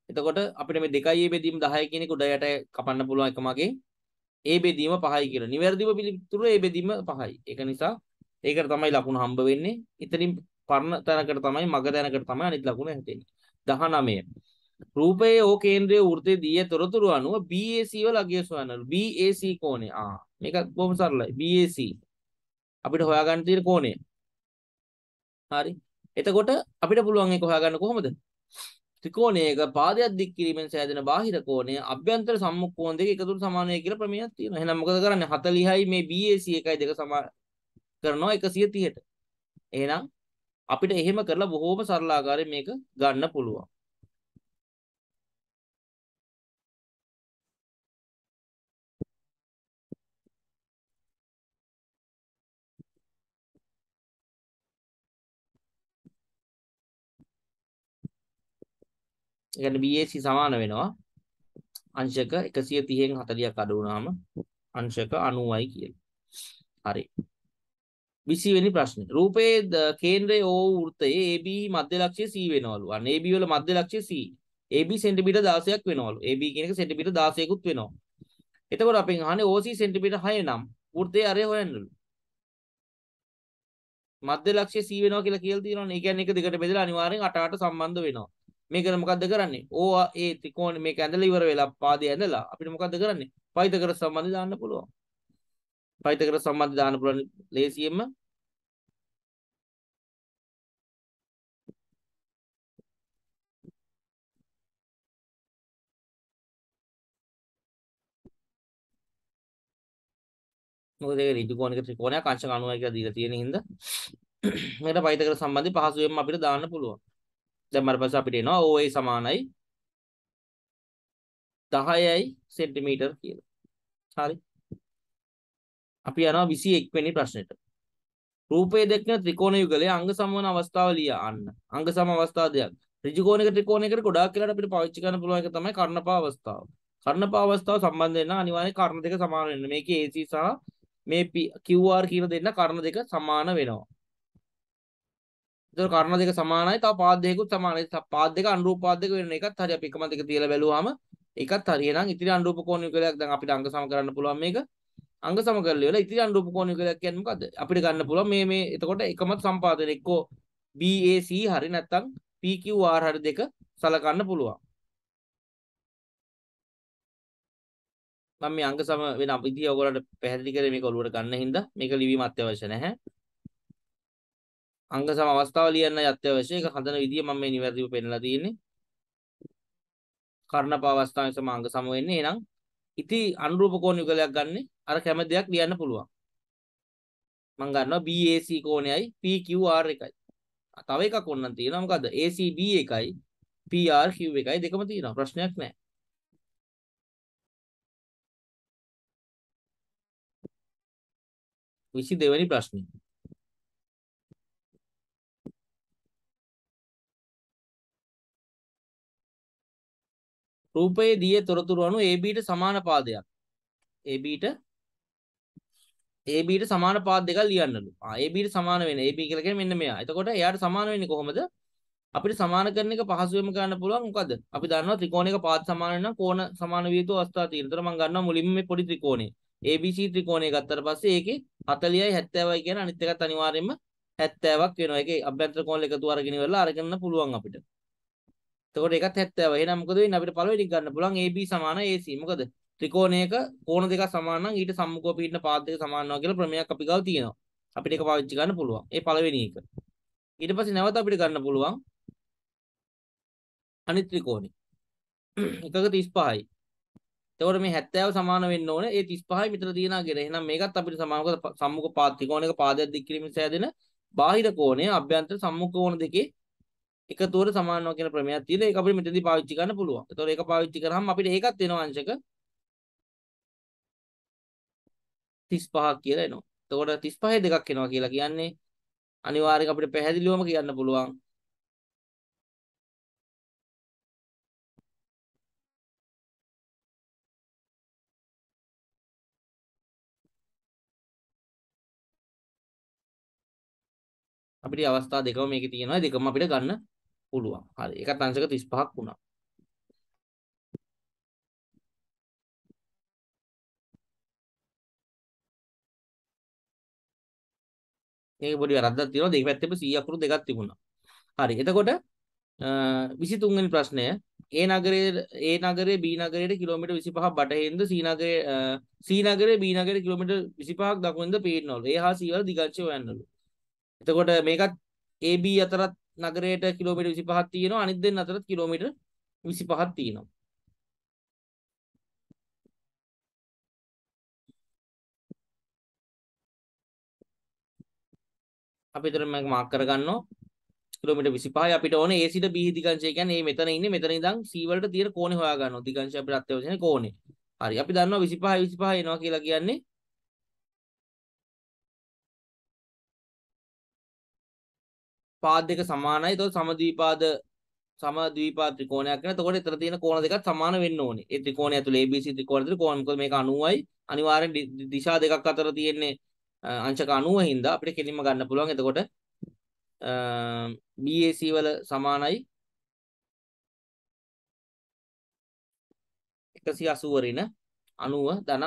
Speaker 2: එතකොට අපිට මේ 2යි ඒ බෙදීම 10 කියන එක උඩ යට කපන්න පුළුවන් එකමගේ ඒ බෙදීම 5යි කියලා. නිවැරදිව පිළිතුර ඒ බෙදීම 5යි. ඒක නිසා ඒකට තමයි ලකුණු හම්බ වෙන්නේ. ඉතින් පරණ තැනකට තමයි මග තැනකට තමයි අනිත් ලකුණ හැදෙන්නේ. 19 රූපයේ ඕ කේන්ද්‍රයේ වෘතයේ දී තොරතුරු අනුව BAC වල අගය සොයන්න BAC කෝණය ආ මේක බොහොම සරලයි BAC අපිට හොයාගන්න තියෙන කෝණය හරි එතකොට අපිට පුළුවන් ඒක හොයාගන්න කොහොමද ත්‍රිකෝණයක පාදයක් දික් කිරීමෙන් සෑදෙන බාහිර කෝණය අභ්‍යන්තර සම්මුඛ කෝණ දෙක එකතුව සමානයි කියලා ප්‍රමේයක් තියෙනවා එහෙනම් මොකද කරන්නේ 40යි මේ BAC එකයි දෙක සමා කරනවා 130ට එහෙනම් අපිට එහෙම කරලා බොහෝම සරලාකාරයෙන් මේක ගන්න පුළුවන්. කියන්නේ BAC සමාන වෙනවා අංශක 130න් 40ක් අඩු වුණාම අංශක 90යි කියලා. හරි. 20 වෙනි ප්‍රශ්නේ. රූපයේ කේන්ද්‍රයේ O වෘත්තයේ AB මධ්‍ය ලක්ෂය C වෙනවලු. අන්න AB වල මධ්‍ය ලක්ෂය C. AB සෙන්ටිමීටර් 16ක් වෙනවලු. AB කියන එක සෙන්ටිමීටර් 16කුත් වෙනවා. එතකොට අපෙන් අහන්නේ OC සෙන්ටිමීටර් 6 නම් වෘත්තයේ අරය හොයන්නලු. මධ්‍ය ලක්ෂය C වෙනවා කියලා කියලා තියෙනවනේ. ඒ කියන්නේ එක දෙකට බෙදලා අනිවාර්යෙන් 8 8 සම්බන්ධ වෙනවා. මේකට මොකද්ද කරන්නේ? O A ත්‍රිකෝණ මේක ඇඳලා ඉවර වෙලා පාදේ ඇඳලා අපිට මොකද්ද කරන්නේ? පයිතගරස් සම්බන්ධය දාන්න පුළුවන්. භාවිත කර සම්බන්ධ දාන්න පුළුවන් ලේසියෙන්ම මොකද ඒක ඍජු කෝණික ත්‍රිකෝණයක් අංශක 90 කියලා දීලා තියෙන හින්දා මේකට භාවිත කර සම්බන්ධي පහසුවෙන්ම අපිට දාන්න පුළුවන්. දැන් මර පස්සේ අපිට එනවා OA සමානයි 10යි සෙන්ටිමීටර් කියලා. හරි. අපි යනවා 21 වෙනි ප්‍රශ්නෙට. රූපයේ දක්න ත්‍රිකෝණ යුගලයේ අංග සමවන අවස්ථාව ලියා අන්න. අංග සම අවස්ථා දෙයක්. ඍජු කෝණයක ත්‍රිකෝණයකට ගොඩාක් කියලා අපිට පාවිච්චි කරන්න පුළුවන් එක තමයි කර්ණපා අවස්ථාව. කර්ණපා අවස්ථාව සම්බන්ධ වෙන අනිවාර්ය කර්ණ දෙක සමාන වෙන්න. මේකේ AC සහ මේ QR කියලා දෙන්න කර්ණ දෙක සමාන වෙනවා. ඒතර කර්ණ දෙක සමානයි. තව පාද දෙකකුත් සමානයි. පාද දෙක අනුරූප පාද දෙක වෙන එකත් හරි අපි එකම දෙක තියලා බැලුවාම ඒකත් හරියනම් ඉතිරි අනුරූප කෝණ යුගලයක් දැන් අපිට අංග සම කරන්න පුළුවන් මේක. අංග සමකරල වෙලා ඉතිරි අන් රූපකෝණික දෙයක් කියන්නේ මොකද්ද? අපිට ගන්න පුළුවන් මේ මේ එතකොට එකමත් සම්පාදනය එක්කෝ BAC හරි නැත්නම් PQR හරි දෙක සලකන්න පුළුවන්. මම මේ අංග සම වෙන විදිය ඔයගොල්ලන්ට පැහැදිලි කරේ මේක ඔලුවට ගන්න හින්දා මේක ලිවීම අත්‍යවශ්‍ය නැහැ. අංග සම අවස්ථාව ලියන්න අත්‍යවශ්‍යයි. ඒක හදන විදිය මම මේ නිවැරදිව පෙන්නලා තියෙන්නේ. කර්ණප අවස්ථාවේ සම අංග සම වෙන්නේ. එහෙනම් ඉති අනුරූප කෝණ යුගලයක් ගන්න අර කැමති දෙයක් ලියන්න පුළුවන්. මම ගන්නවා BAC කෝණයයි PQR එකයි. තව එකක් ඕනනම් තියෙනවා මොකද්ද? ACB එකයි PRQ එකයි දෙකම තියෙනවා. ප්‍රශ්නයක් නැහැ.
Speaker 3: විසි දෙවැනි ප්‍රශ්නය
Speaker 2: රූපයේ දිය තොරතුරු අනු ABට සමාන පාදයක් ABට AB ට සමාන පාද දෙකක් ලියන්නලු. ආ AB ට සමාන වෙන AB කියලා කියන්නේ මෙන්න මෙයා. එතකොට එයාට සමාන වෙන්නේ කොහොමද? අපිට සමාන කරන එක පහසුවෙන්ම කරන්න පුළුවන් මොකද? අපි දන්නවා ත්‍රිකෝණයක පාද සමාන වෙනවා කෝණ සමාන විය යුතු අවස්ථා තියෙනවා. එතකොට මම ගන්නවා මුලින්ම මේ පොඩි ත්‍රිකෝණේ. ABC ත්‍රිකෝණය ගත්තට පස්සේ ඒකේ 40යි 70යි කියන අනිත් එකත් අනිවාර්යයෙන්ම 70ක් වෙනවා. ඒකේ අභ්‍යන්තර කෝණ එකතු අරගෙන ඉවරලා අරගෙන පුළුවන් අපිට. එතකොට ඒකත් 70. එහෙනම් මොකද වෙන්නේ අපිට පළවෙනි එක ගන්න පුළුවන් AB සමාන AC. මොකද ත්‍රිකෝණයක කෝණ දෙකක් සමාන නම් ඊට සම්මුඛව පිටින පාද දෙක සමාන වෙනවා කියලා ප්‍රමේයක් අපි ගාව තියෙනවා. අපිට ඒක පාවිච්චි ගන්න පුළුවන්. ඒ පළවෙනි එක. ඊට පස්සේ නැවත අපිට ගන්න පුළුවන් අනිත් ත්‍රිකෝණේ. එකක 35යි. එතකොට මේ 70 සමාන වෙන්න ඕනේ. ඒ 35යි මෙතන තියනාගෙන. එහෙනම් මේකත් අපිට සමානක සම්මුඛ පාද ත්‍රිකෝණයක පාදයක් දික් කිරීමෙන් සෑදෙන බාහිර කෝණය අභ්‍යන්තර සම්මුඛ කෝණ දෙකේ එකතුවට සමානව කියන ප්‍රමේයක් තියෙනවා. ඒක අපිට මෙතනදී පාවිච්චි ගන්න පුළුවන්. ඒතකොට ඒක පාවිච්චි කරාම අපිට ඒකත් වෙනවා අංශක 35ක් කියලා එනවා. එතකොට 35 දෙකක් එනවා කියලා කියන්නේ
Speaker 3: අනිවාර්යයෙන් අපිට පැහැදිලිවම කියන්න පුළුවන් අපිට අවස්ථා දෙකම මේකේ තියෙනවා දෙකම අපිට ගන්න පුළුවන්. හරි. එකත් අංශක 35ක් වුණා.
Speaker 1: මේක
Speaker 2: පොඩි වැරද්දක් තියෙනවා දෙක පැත්තෙම 100 අකුරු දෙකක් තිබුණා. හරි. එතකොට 23 වෙනි ප්‍රශ්නය ඒ නගරයේ ඒ නගරයේ B නගරයට කිලෝමීටර් 25ක් බටහිරින්ද C නගරයේ C නගරයේ B නගරයට කිලෝමීටර් 25ක් දකුණින්ද පේනවලු. ඒ හා C වල දිගංශය හොයන්නලු. එතකොට මේකත් AB අතරත් නගරයට කිලෝමීටර් 25ක් තියෙනවා අනිත් දෙන්න අතරත් කිලෝමීටර් 25ක් තියෙනවා. අපි එතකොට මේක මාක් කරගන්නවා කිලෝමීටර් 25යි අපිට ඕනේ A සිට B දිගංශය කියන්නේ මේ මෙතන ඉන්නේ මෙතන ඉඳන් C වලට තියෙන කෝණේ හොයා ගන්නවා දිගංශය අපිට අත්‍යවශ්‍යනේ කෝණේ හරි අපි දන්නවා 25 25 එනවා කියලා කියන්නේ පාද දෙක සමානයි එතකොට සමද්විපාද සමද්විපාද ත්‍රිකෝණයක් වෙනවා එතකොට එතන තියෙන කෝණ දෙකත් සමාන වෙන්න ඕනේ ඒ ත්‍රිකෝණය ඇතුලේ ABC ත්‍රිකෝණය ඇතුලේ කෝණ මොකද මේක 90යි අනිවාර්යෙන් දිශා දෙකක් අතර තියෙන්නේ අංශක 90 හින්දා අපිට කෙලින්ම ගන්න පුළුවන්. එතකොට BAC වල සමානයි
Speaker 3: 180 වරින 90 ධන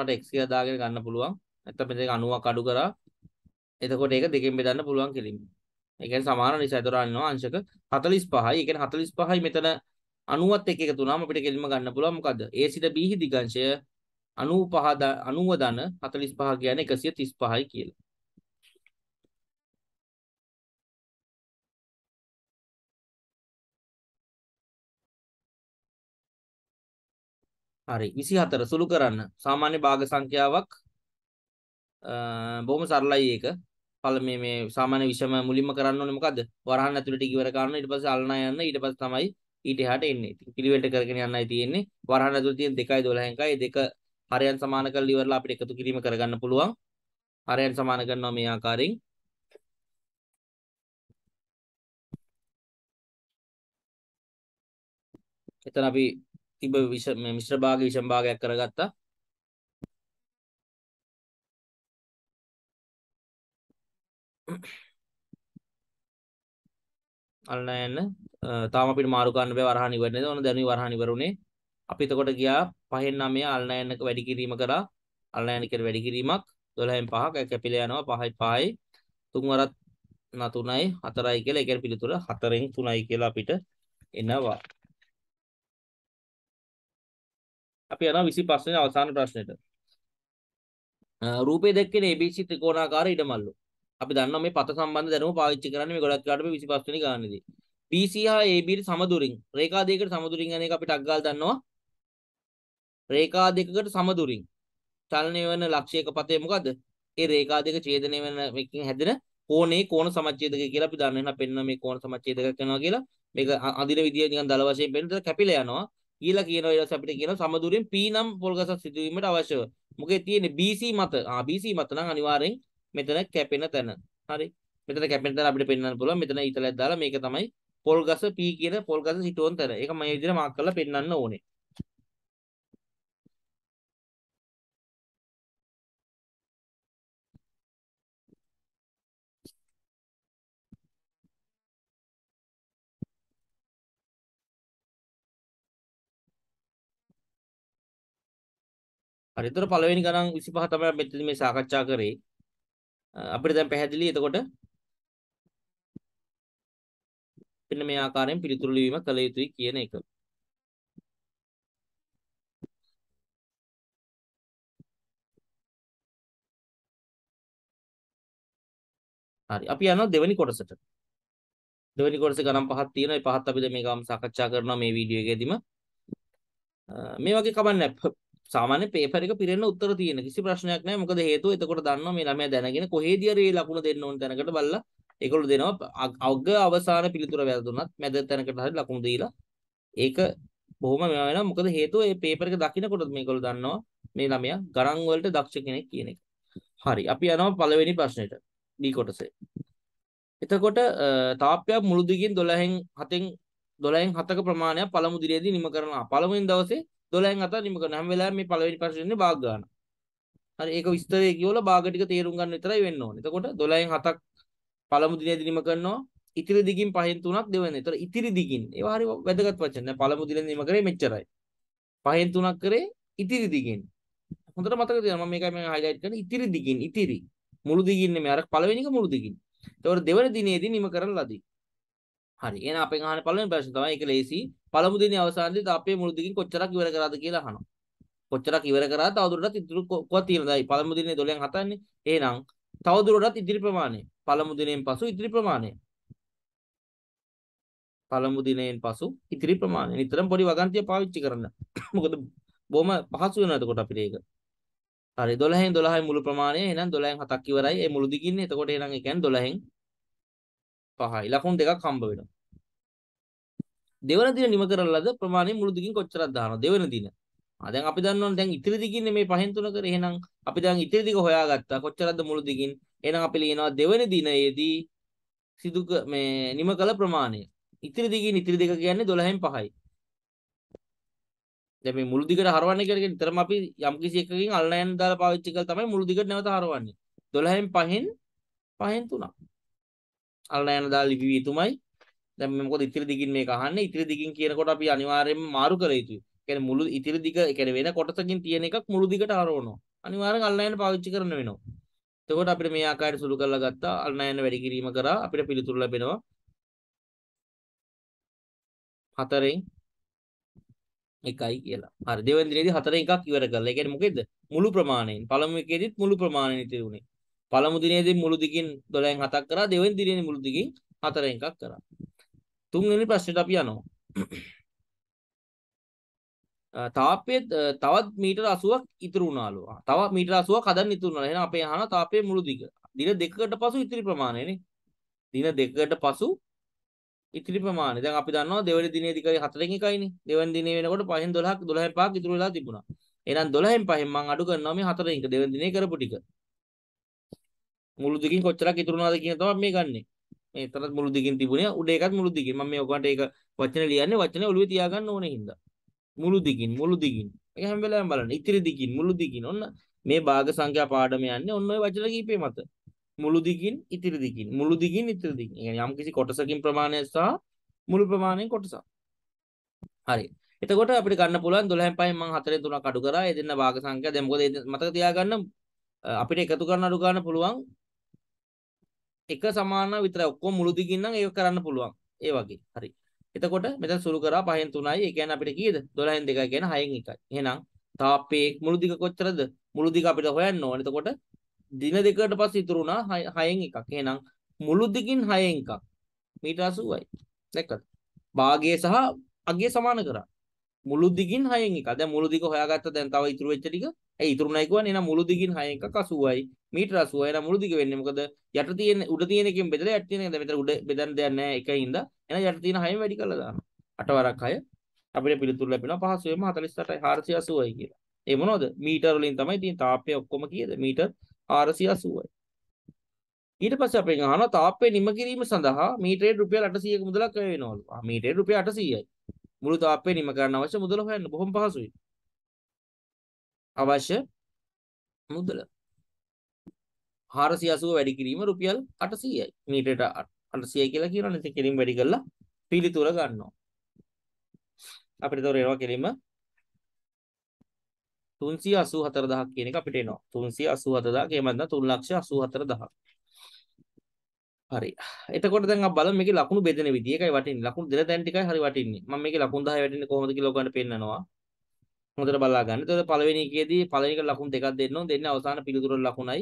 Speaker 2: එතනට x කියලා දාගෙන ගන්න පුළුවන්. නැත්නම් මේක 90ක් අඩු කරා. එතකොට ඒක දෙකෙන් බෙදන්න පුළුවන් කෙලින්ම. ඒ කියන්නේ සමාන නිසා. එතකොට අන්නවා අංශක 45යි. ඒ කියන්නේ 45යි මෙතන 90ත් එක එකතු වුණාම අපිට කෙලින්ම ගන්න පුළුවන් මොකද්ද? A සිට B හි දිගංශය 95 90 ධන 45 කියන්නේ 135යි කියලා. හරි 24 සුළු කරන්න සාමාන්‍ය භාග සංඛ්‍යාවක් බොහොම සරලයි ඒක පළමේ මේ සාමාන්‍ය විෂම මුලින්ම කරන්න ඕනේ මොකද්ද වරහන් ඇතුළට ඉවර කරන ඊට පස්සේ අල්නා යන්න ඊට පස්සේ තමයි ඊට එහාට එන්නේ. ඉතින් පිළිවෙලට කරගෙන යන්නයි තියෙන්නේ. වරහන් ඇතුළේ තියෙන 2යි 12 එකයි දෙක හරයන් සමාන කරලා ඉවරලා අපිට එකතු කිරීම කරගන්න පුළුවන්. හරයන් සමාන කරනවා මේ ආකාරයෙන්.
Speaker 3: එතන අපි තිබ මිශ්‍ර භාග විෂම භාගයක් කරගත්තා.
Speaker 2: Thank you. අන්න යන්න තාම අපිට මාරු කරන්න බෑ වරහන් ඉවර නේද ඕන දැනුයි වරහන් ඉවරුනේ අපි එතකොට ගියා පහෙන් නමය අන්න යන්න වැඩි කිරීම කරා අන්න යන්න කියලා වැඩි කිරීමක් 12න් 5ක් කැපිලා යනවා 5යි 5යි තුන් වරත් නතුණයි 4යි කියලා ඒකේ පිළිතුර 4න් 3යි කියලා
Speaker 1: අපිට එනවා අපි යනවා
Speaker 2: 25 වෙනි අවසාන ප්‍රශ්නෙට රූපේ දැක්කේ ABC ත්‍රිකෝණාකාර ඉඩමල්ලු අපි දන්නවා මේ පත සම්බන්ධ දැනුම පාවිච්චි කරන්නේ මේ ගොඩක් කාට මේ 25 වෙනි ගානේදී. BC හා AB ට සමදුරින් රේඛා දෙකකට සමදුරින් යන එක අපි ටක් ගාලා දන්නවා. රේඛා දෙකකට සමදුරින් චලනය වෙන ලක්ෂයක පතේ මොකද්ද? ඒ රේඛා දෙක ඡේදනය වෙන එකකින් හැදෙන කෝණේ කෝණ සමච්ඡේදක කියලා අපි දන්න වෙනවා පෙන්න මේ කෝණ සමච්ඡේදක කරනවා කියලා මේක අඳින විදිය නිකන් දල වශයෙන් පෙන්නන කැපිලා යනවා කියලා කියනවා ඊට පස්සේ අපිට කියනවා සමදුරින් P නම් පොල්ගසක් සිදුවීමට අවශ්‍යව. මොකද තියෙන්නේ BC මත. ආ BC මත නම් අනිවාර්යෙන් මෙතන කැපෙන තැන. හරි. මෙතන කැපෙන තැන අපිට පෙන්වන්න පුළුවන්. මෙතන ඊතලයක් දාලා මේක තමයි පොල් ගස P කියන පොල් ගස සිටෝන් තැන. ඒක මම මේ විදිහට මාක් කරලා පෙන්වන්න ඕනේ. හරි. ඒතර පළවෙනි ගණන් 25 තමයි මෙතන මේ සාකච්ඡා කරේ. අපිට දැන් පැහැදිලි එතකොට මෙන්න මේ ආකාරයෙන්
Speaker 3: පිළිතුරු ලිවීම කළ යුතුයි කියන එක.
Speaker 2: හරි අපි යනවා දෙවෙනි කොටසට. දෙවෙනි කොටසේ ගණන් පහක් තියෙනවා. ඒ පහත් අපි දැන් මේකම සාකච්ඡා කරනවා මේ වීඩියෝ එකේදීම. මේ වගේ කමන්නේ සාමාන්‍ය පේපර් එක පිරෙන්න උත්තර තියෙන කිසි ප්‍රශ්නයක් නැහැ මොකද හේතුව එතකොට දන්නවා මේ ළමයා දැනගෙන කොහේදී හරි මේ ලකුණ දෙන්න ඕන තැනකට බලලා ඒගොල්ලෝ දෙනවා අග අවසාන පිළිතුර වැරදුනත් මැද තැනකට හරි ලකුණු දීලා ඒක බොහොම මෙයා වෙනවා මොකද හේතුව මේ පේපර් එක දකිනකොට මේගොල්ලෝ දන්නවා මේ ළමයා ගණන් වලට දක්ෂ කෙනෙක් කියන එක. හරි අපි යනවා පළවෙනි ප්‍රශ්නෙට D කොටසේ. එතකොට තාප්පයක් මුළු දිගින් 12න් 7න් 12න් 7ක ප්‍රමාණයක් පළමු දිනේදී නිම කරනවා. පළමුවෙන් දවසේ 12න් 7 නිම කරන හැම වෙලාවෙම මේ පළවෙනි ප්‍රශ්නේ ඉන්නේ භාග ගන්න. හරි ඒක විස්තරේ කියවලා භාග ටික තේරුම් ගන්න විතරයි වෙන්න ඕනේ. එතකොට 12න් 7ක් පළමු දිනේදී නිම කරනවා. ඉතිරි දිගින් පහෙන් තුනක් දෙවෙනි. ඒතර ඉතිරි දිගින් ඒවා හරි වැදගත් වචන. දැන් පළමු දිනේ නිම කරේ මෙච්චරයි. පහෙන් තුනක් කරේ ඉතිරි දිගින්. හොඳට මතක තියාගන්න මම මේකයි මම highlight කරන්නේ ඉතිරි දිගින් ඉතිරි. මුළු දිගින් නෙමෙයි අර පළවෙනි එක මුළු දිගින්. ඒතකොට දෙවෙනි දිනේදී නිම කරන ලදී. හරි. එහෙනම් අපෙන් අහන පළවෙනි ප්‍රශ්න තමයි ඒක ලේසි. පළමු දිනේ අවසානයේදී අපේ මුළු දිගින් කොච්චරක් ඉවර කරාද කියලා අහනවා. කොච්චරක් ඉවර කරාද තවදුරටත් ඉතුරු කොහොමද තියෙනදයි පළමු දිනේ 12න් හතන්නේ. එහෙනම් තවදුරටත් ඉදිරි ප්‍රමාණය. පළමු දිනෙන් පසු ඉදිරි ප්‍රමාණය. පළමු දිනෙන් පසු ඉදිරි ප්‍රමාණය. නිතරම පොඩි වගන්තිය පාවිච්චි කරන්න. මොකද බොහොම පහසු වෙනවා එතකොට අපිට ඒක. හරි 12න් 12යි මුළු ප්‍රමාණය. එහෙනම් 12න් 7ක් ඉවරයි. ඒ මුළු දිගින්නේ. එතකොට එහෙනම් ඒ කියන්නේ 12න් 5යි. ලකුණු දෙකක් හම්බ වෙනවා. දෙවන දින නිම කරන ලද ප්‍රමාණය මුළු දිගින් කොච්චරක් දානවද දෙවන දින. ආ දැන් අපි දන්නවනේ දැන් ඉතිරි දිගින්නේ මේ පහෙන් තුන කර එහෙනම් අපි දැන් ඉතිරි දිග හොයාගත්තා කොච්චරක්ද මුළු දිගින්. එහෙනම් අපි ලියනවා දෙවන දිනයේදී සිදු මේ නිම කළ ප්‍රමාණය. ඉතිරි දිගින් ඉතිරි දෙක කියන්නේ 12න් 5යි. දැන් මේ මුළු දිගට හරවන්නේ කියලා කියන්නේ නිතරම අපි යම් කිසි එකකින් අල්ලයන් දාලා පාවිච්චි කරලා තමයි මුළු දිගට නැවත හරවන්නේ. 12න් 5න් 5න් 3ක්. අල්ලයන් දාලා ලිපි වී තුමයි දැන් මොකද ඉතිරි දිගින් මේක අහන්නේ ඉතිරි දිගින් කියනකොට අපි අනිවාර්යයෙන්ම මාරු කර යුතුයි. ඒ මුළු ඉතිරි දිග ඒ වෙන කොටසකින් තියෙන එකක් මුළු දිගට හරවනවා. අනිවාර්යෙන් අල්ලායන පාවිච්චි කරන්න වෙනවා. එතකොට අපිට මේ ආකාරයට සුළු කරලා ගත්තා අල්ලායන වැඩි කිරීම කරා අපිට පිළිතුරු ලැබෙනවා. හතරෙන් එකයි කියලා. හරි දෙවෙනිදේදී හතරෙන් එකක් ඉවර කරලා. ඒ කියන්නේ මොකෙද? මුළු ප්‍රමාණයෙන්. පළමු එකේදීත් මුළු ප්‍රමාණයෙන් ඉතිරි වුණේ. පළමු දිනේදී මුළු දිගින් 12න් 7ක් කරා. දෙවෙනි දිනේදී මුළු දිගින් හතරෙන් එකක් කරා. තුන්වෙනි ප්‍රශ්නෙට අපි යනවා. තාපය තවත් මීටර 80ක් ඉතුරු වුණාලු. තව මීටර 80ක් හදන්න ඉතුරු වුණා. එහෙනම් අපේ අහන තාපයේ මුළු දිග. දින දෙකකට පසු ඉතිරි ප්‍රමාණයනේ. දින දෙකකට පසු ඉතිරි ප්‍රමාණය. දැන් අපි දන්නවා දෙවැනි දිනේ දිගයි 4න් 1යිනේ. දෙවැනි දිනේ වෙනකොට 5න් 12ක් 12න් 5ක් ඉතුරු වෙලා තිබුණා. එහෙනම් 12න් 5න් මම අඩු කරනවා මේ 4න් 1 දෙවැනි දිනේ කරපු ටික. මුළු දිගින් කොච්චරක් ඉතුරු වුණාද කියන තමයි මේ ගන්නේ. මේ එතනත් මුළු දිගින් තිබුණේ උඩ එකත් මුළු දිගින් මම මේ ඔකට ඒක වචන ලියන්නේ වචනේ ඔළුවේ තියාගන්න ඕනේ හින්දා මුළු දිගින් මුළු දිගින් ඒක හැම වෙලාවෙම බලන්න ඉතිරි දිගින් මුළු දිගින් ඔන්න මේ භාග සංඛ්‍යා පාඩම යන්නේ ඔන්න ඔය වචන කීපේ මත මුළු දිගින් ඉතිරි දිගින් මුළු දිගින් ඉතිරි දිගින් يعني යම් කිසි කොටසකින් ප්‍රමාණය සහ මුළු ප්‍රමාණයෙන් කොටසක් හරි එතකොට අපිට ගන්න පුළුවන් 12 පහෙන් මම 4 3ක් අඩු කරා ඒ දෙන්න භාග සංඛ්‍යා දැන් මොකද මතක තියාගන්න අපිට එකතු කරන අඩු ගන්න පුළුවන් එක සමාන විතරයි ඔක්කොම මුළු දිගින් නම් ඒක කරන්න පුළුවන් ඒ වගේ හරි එතකොට මෙතන සුළු කරා පහෙන් 3යි ඒ කියන්නේ අපිට කීයද 12න් 2 කියන්නේ 6න් 1යි එහෙනම් තාපයේ මුළු දිග කොච්චරද මුළු දිග අපිට හොයන්න ඕනේ එතකොට දින දෙකකට පස්සේ ඉතුරු වුණා 6න් 1ක් එහෙනම් මුළු දිගින් 6න් 1ක් මීටර 80යි දැක්කද භාගය සහ අගය සමාන කරා මුළු දිගින් 6න් 1ක් දැන් මුළු දිග හොයාගත්ත දැන් තව ඉතුරු වෙච්ච ටික ඒ ඉතුරු නැහැ කියන්නේ එහෙනම් මුළු දිගින් 6 එකක් 80යි මීටර 80යි නම් මුළු දිග වෙන්නේ මොකද යට තියෙන උඩ තියෙන එකෙන් බෙදලා යට තියෙන එකද මෙතන උඩ බෙදන්න දෙයක් නැහැ එකකින්ද එහෙනම් යට තියෙන 6ම වැඩි කරලා දානවා 8 වරක් 6 අපිට පිළිතුරු ලැබෙනවා පහසුවෙන්ම 48යි 480යි කියලා ඒ මොනවද මීටර වලින් තමයි තියෙන තාපය ඔක්කොම කීයද මීටර 480යි ඊට පස්සේ අපෙන් අහනවා තාපය නිම කිරීම සඳහා මීටරේ රුපියල් 800ක මුදලක් වැය වෙනවලු. මීටරේ රුපියල් 800යි. මුළු තාපය නිම කරන්න අවශ්‍ය මුදල හොයන්න බොහොම පහසුයි. අවශ්‍ය මුදල 480 වැඩි කිරීම රුපියල් 800යි. මීටරට 800යි කියලා කියනවනේ. ඉතින් කෙලින් වැඩි කරලා පිළිතුර ගන්නවා. අපිට තව එනවා කෙලින්ම 384000 කියන එක අපිට එනවා. 384000 එහෙම නැත්නම් 384000. හරි. එතකොට දැන් අපි බලමු මේකේ ලකුණු බෙදෙන විදිය. ඒකයි වටින්නේ. ලකුණු දෙල දැන් ටිකයි හරි වටින්නේ. මම මේකේ ලකුණු 10 වැටෙන්නේ කොහොමද කියලා ඔයගොල්ලන්ට පෙන්නනවා. හොඳට බලා ගන්න. එතකොට පළවෙනි එකේදී පළවෙනි එකට ලකුණු දෙකක් දෙන්න ඕන. දෙන්නේ අවසාන පිළිතුරට ලකුණයි.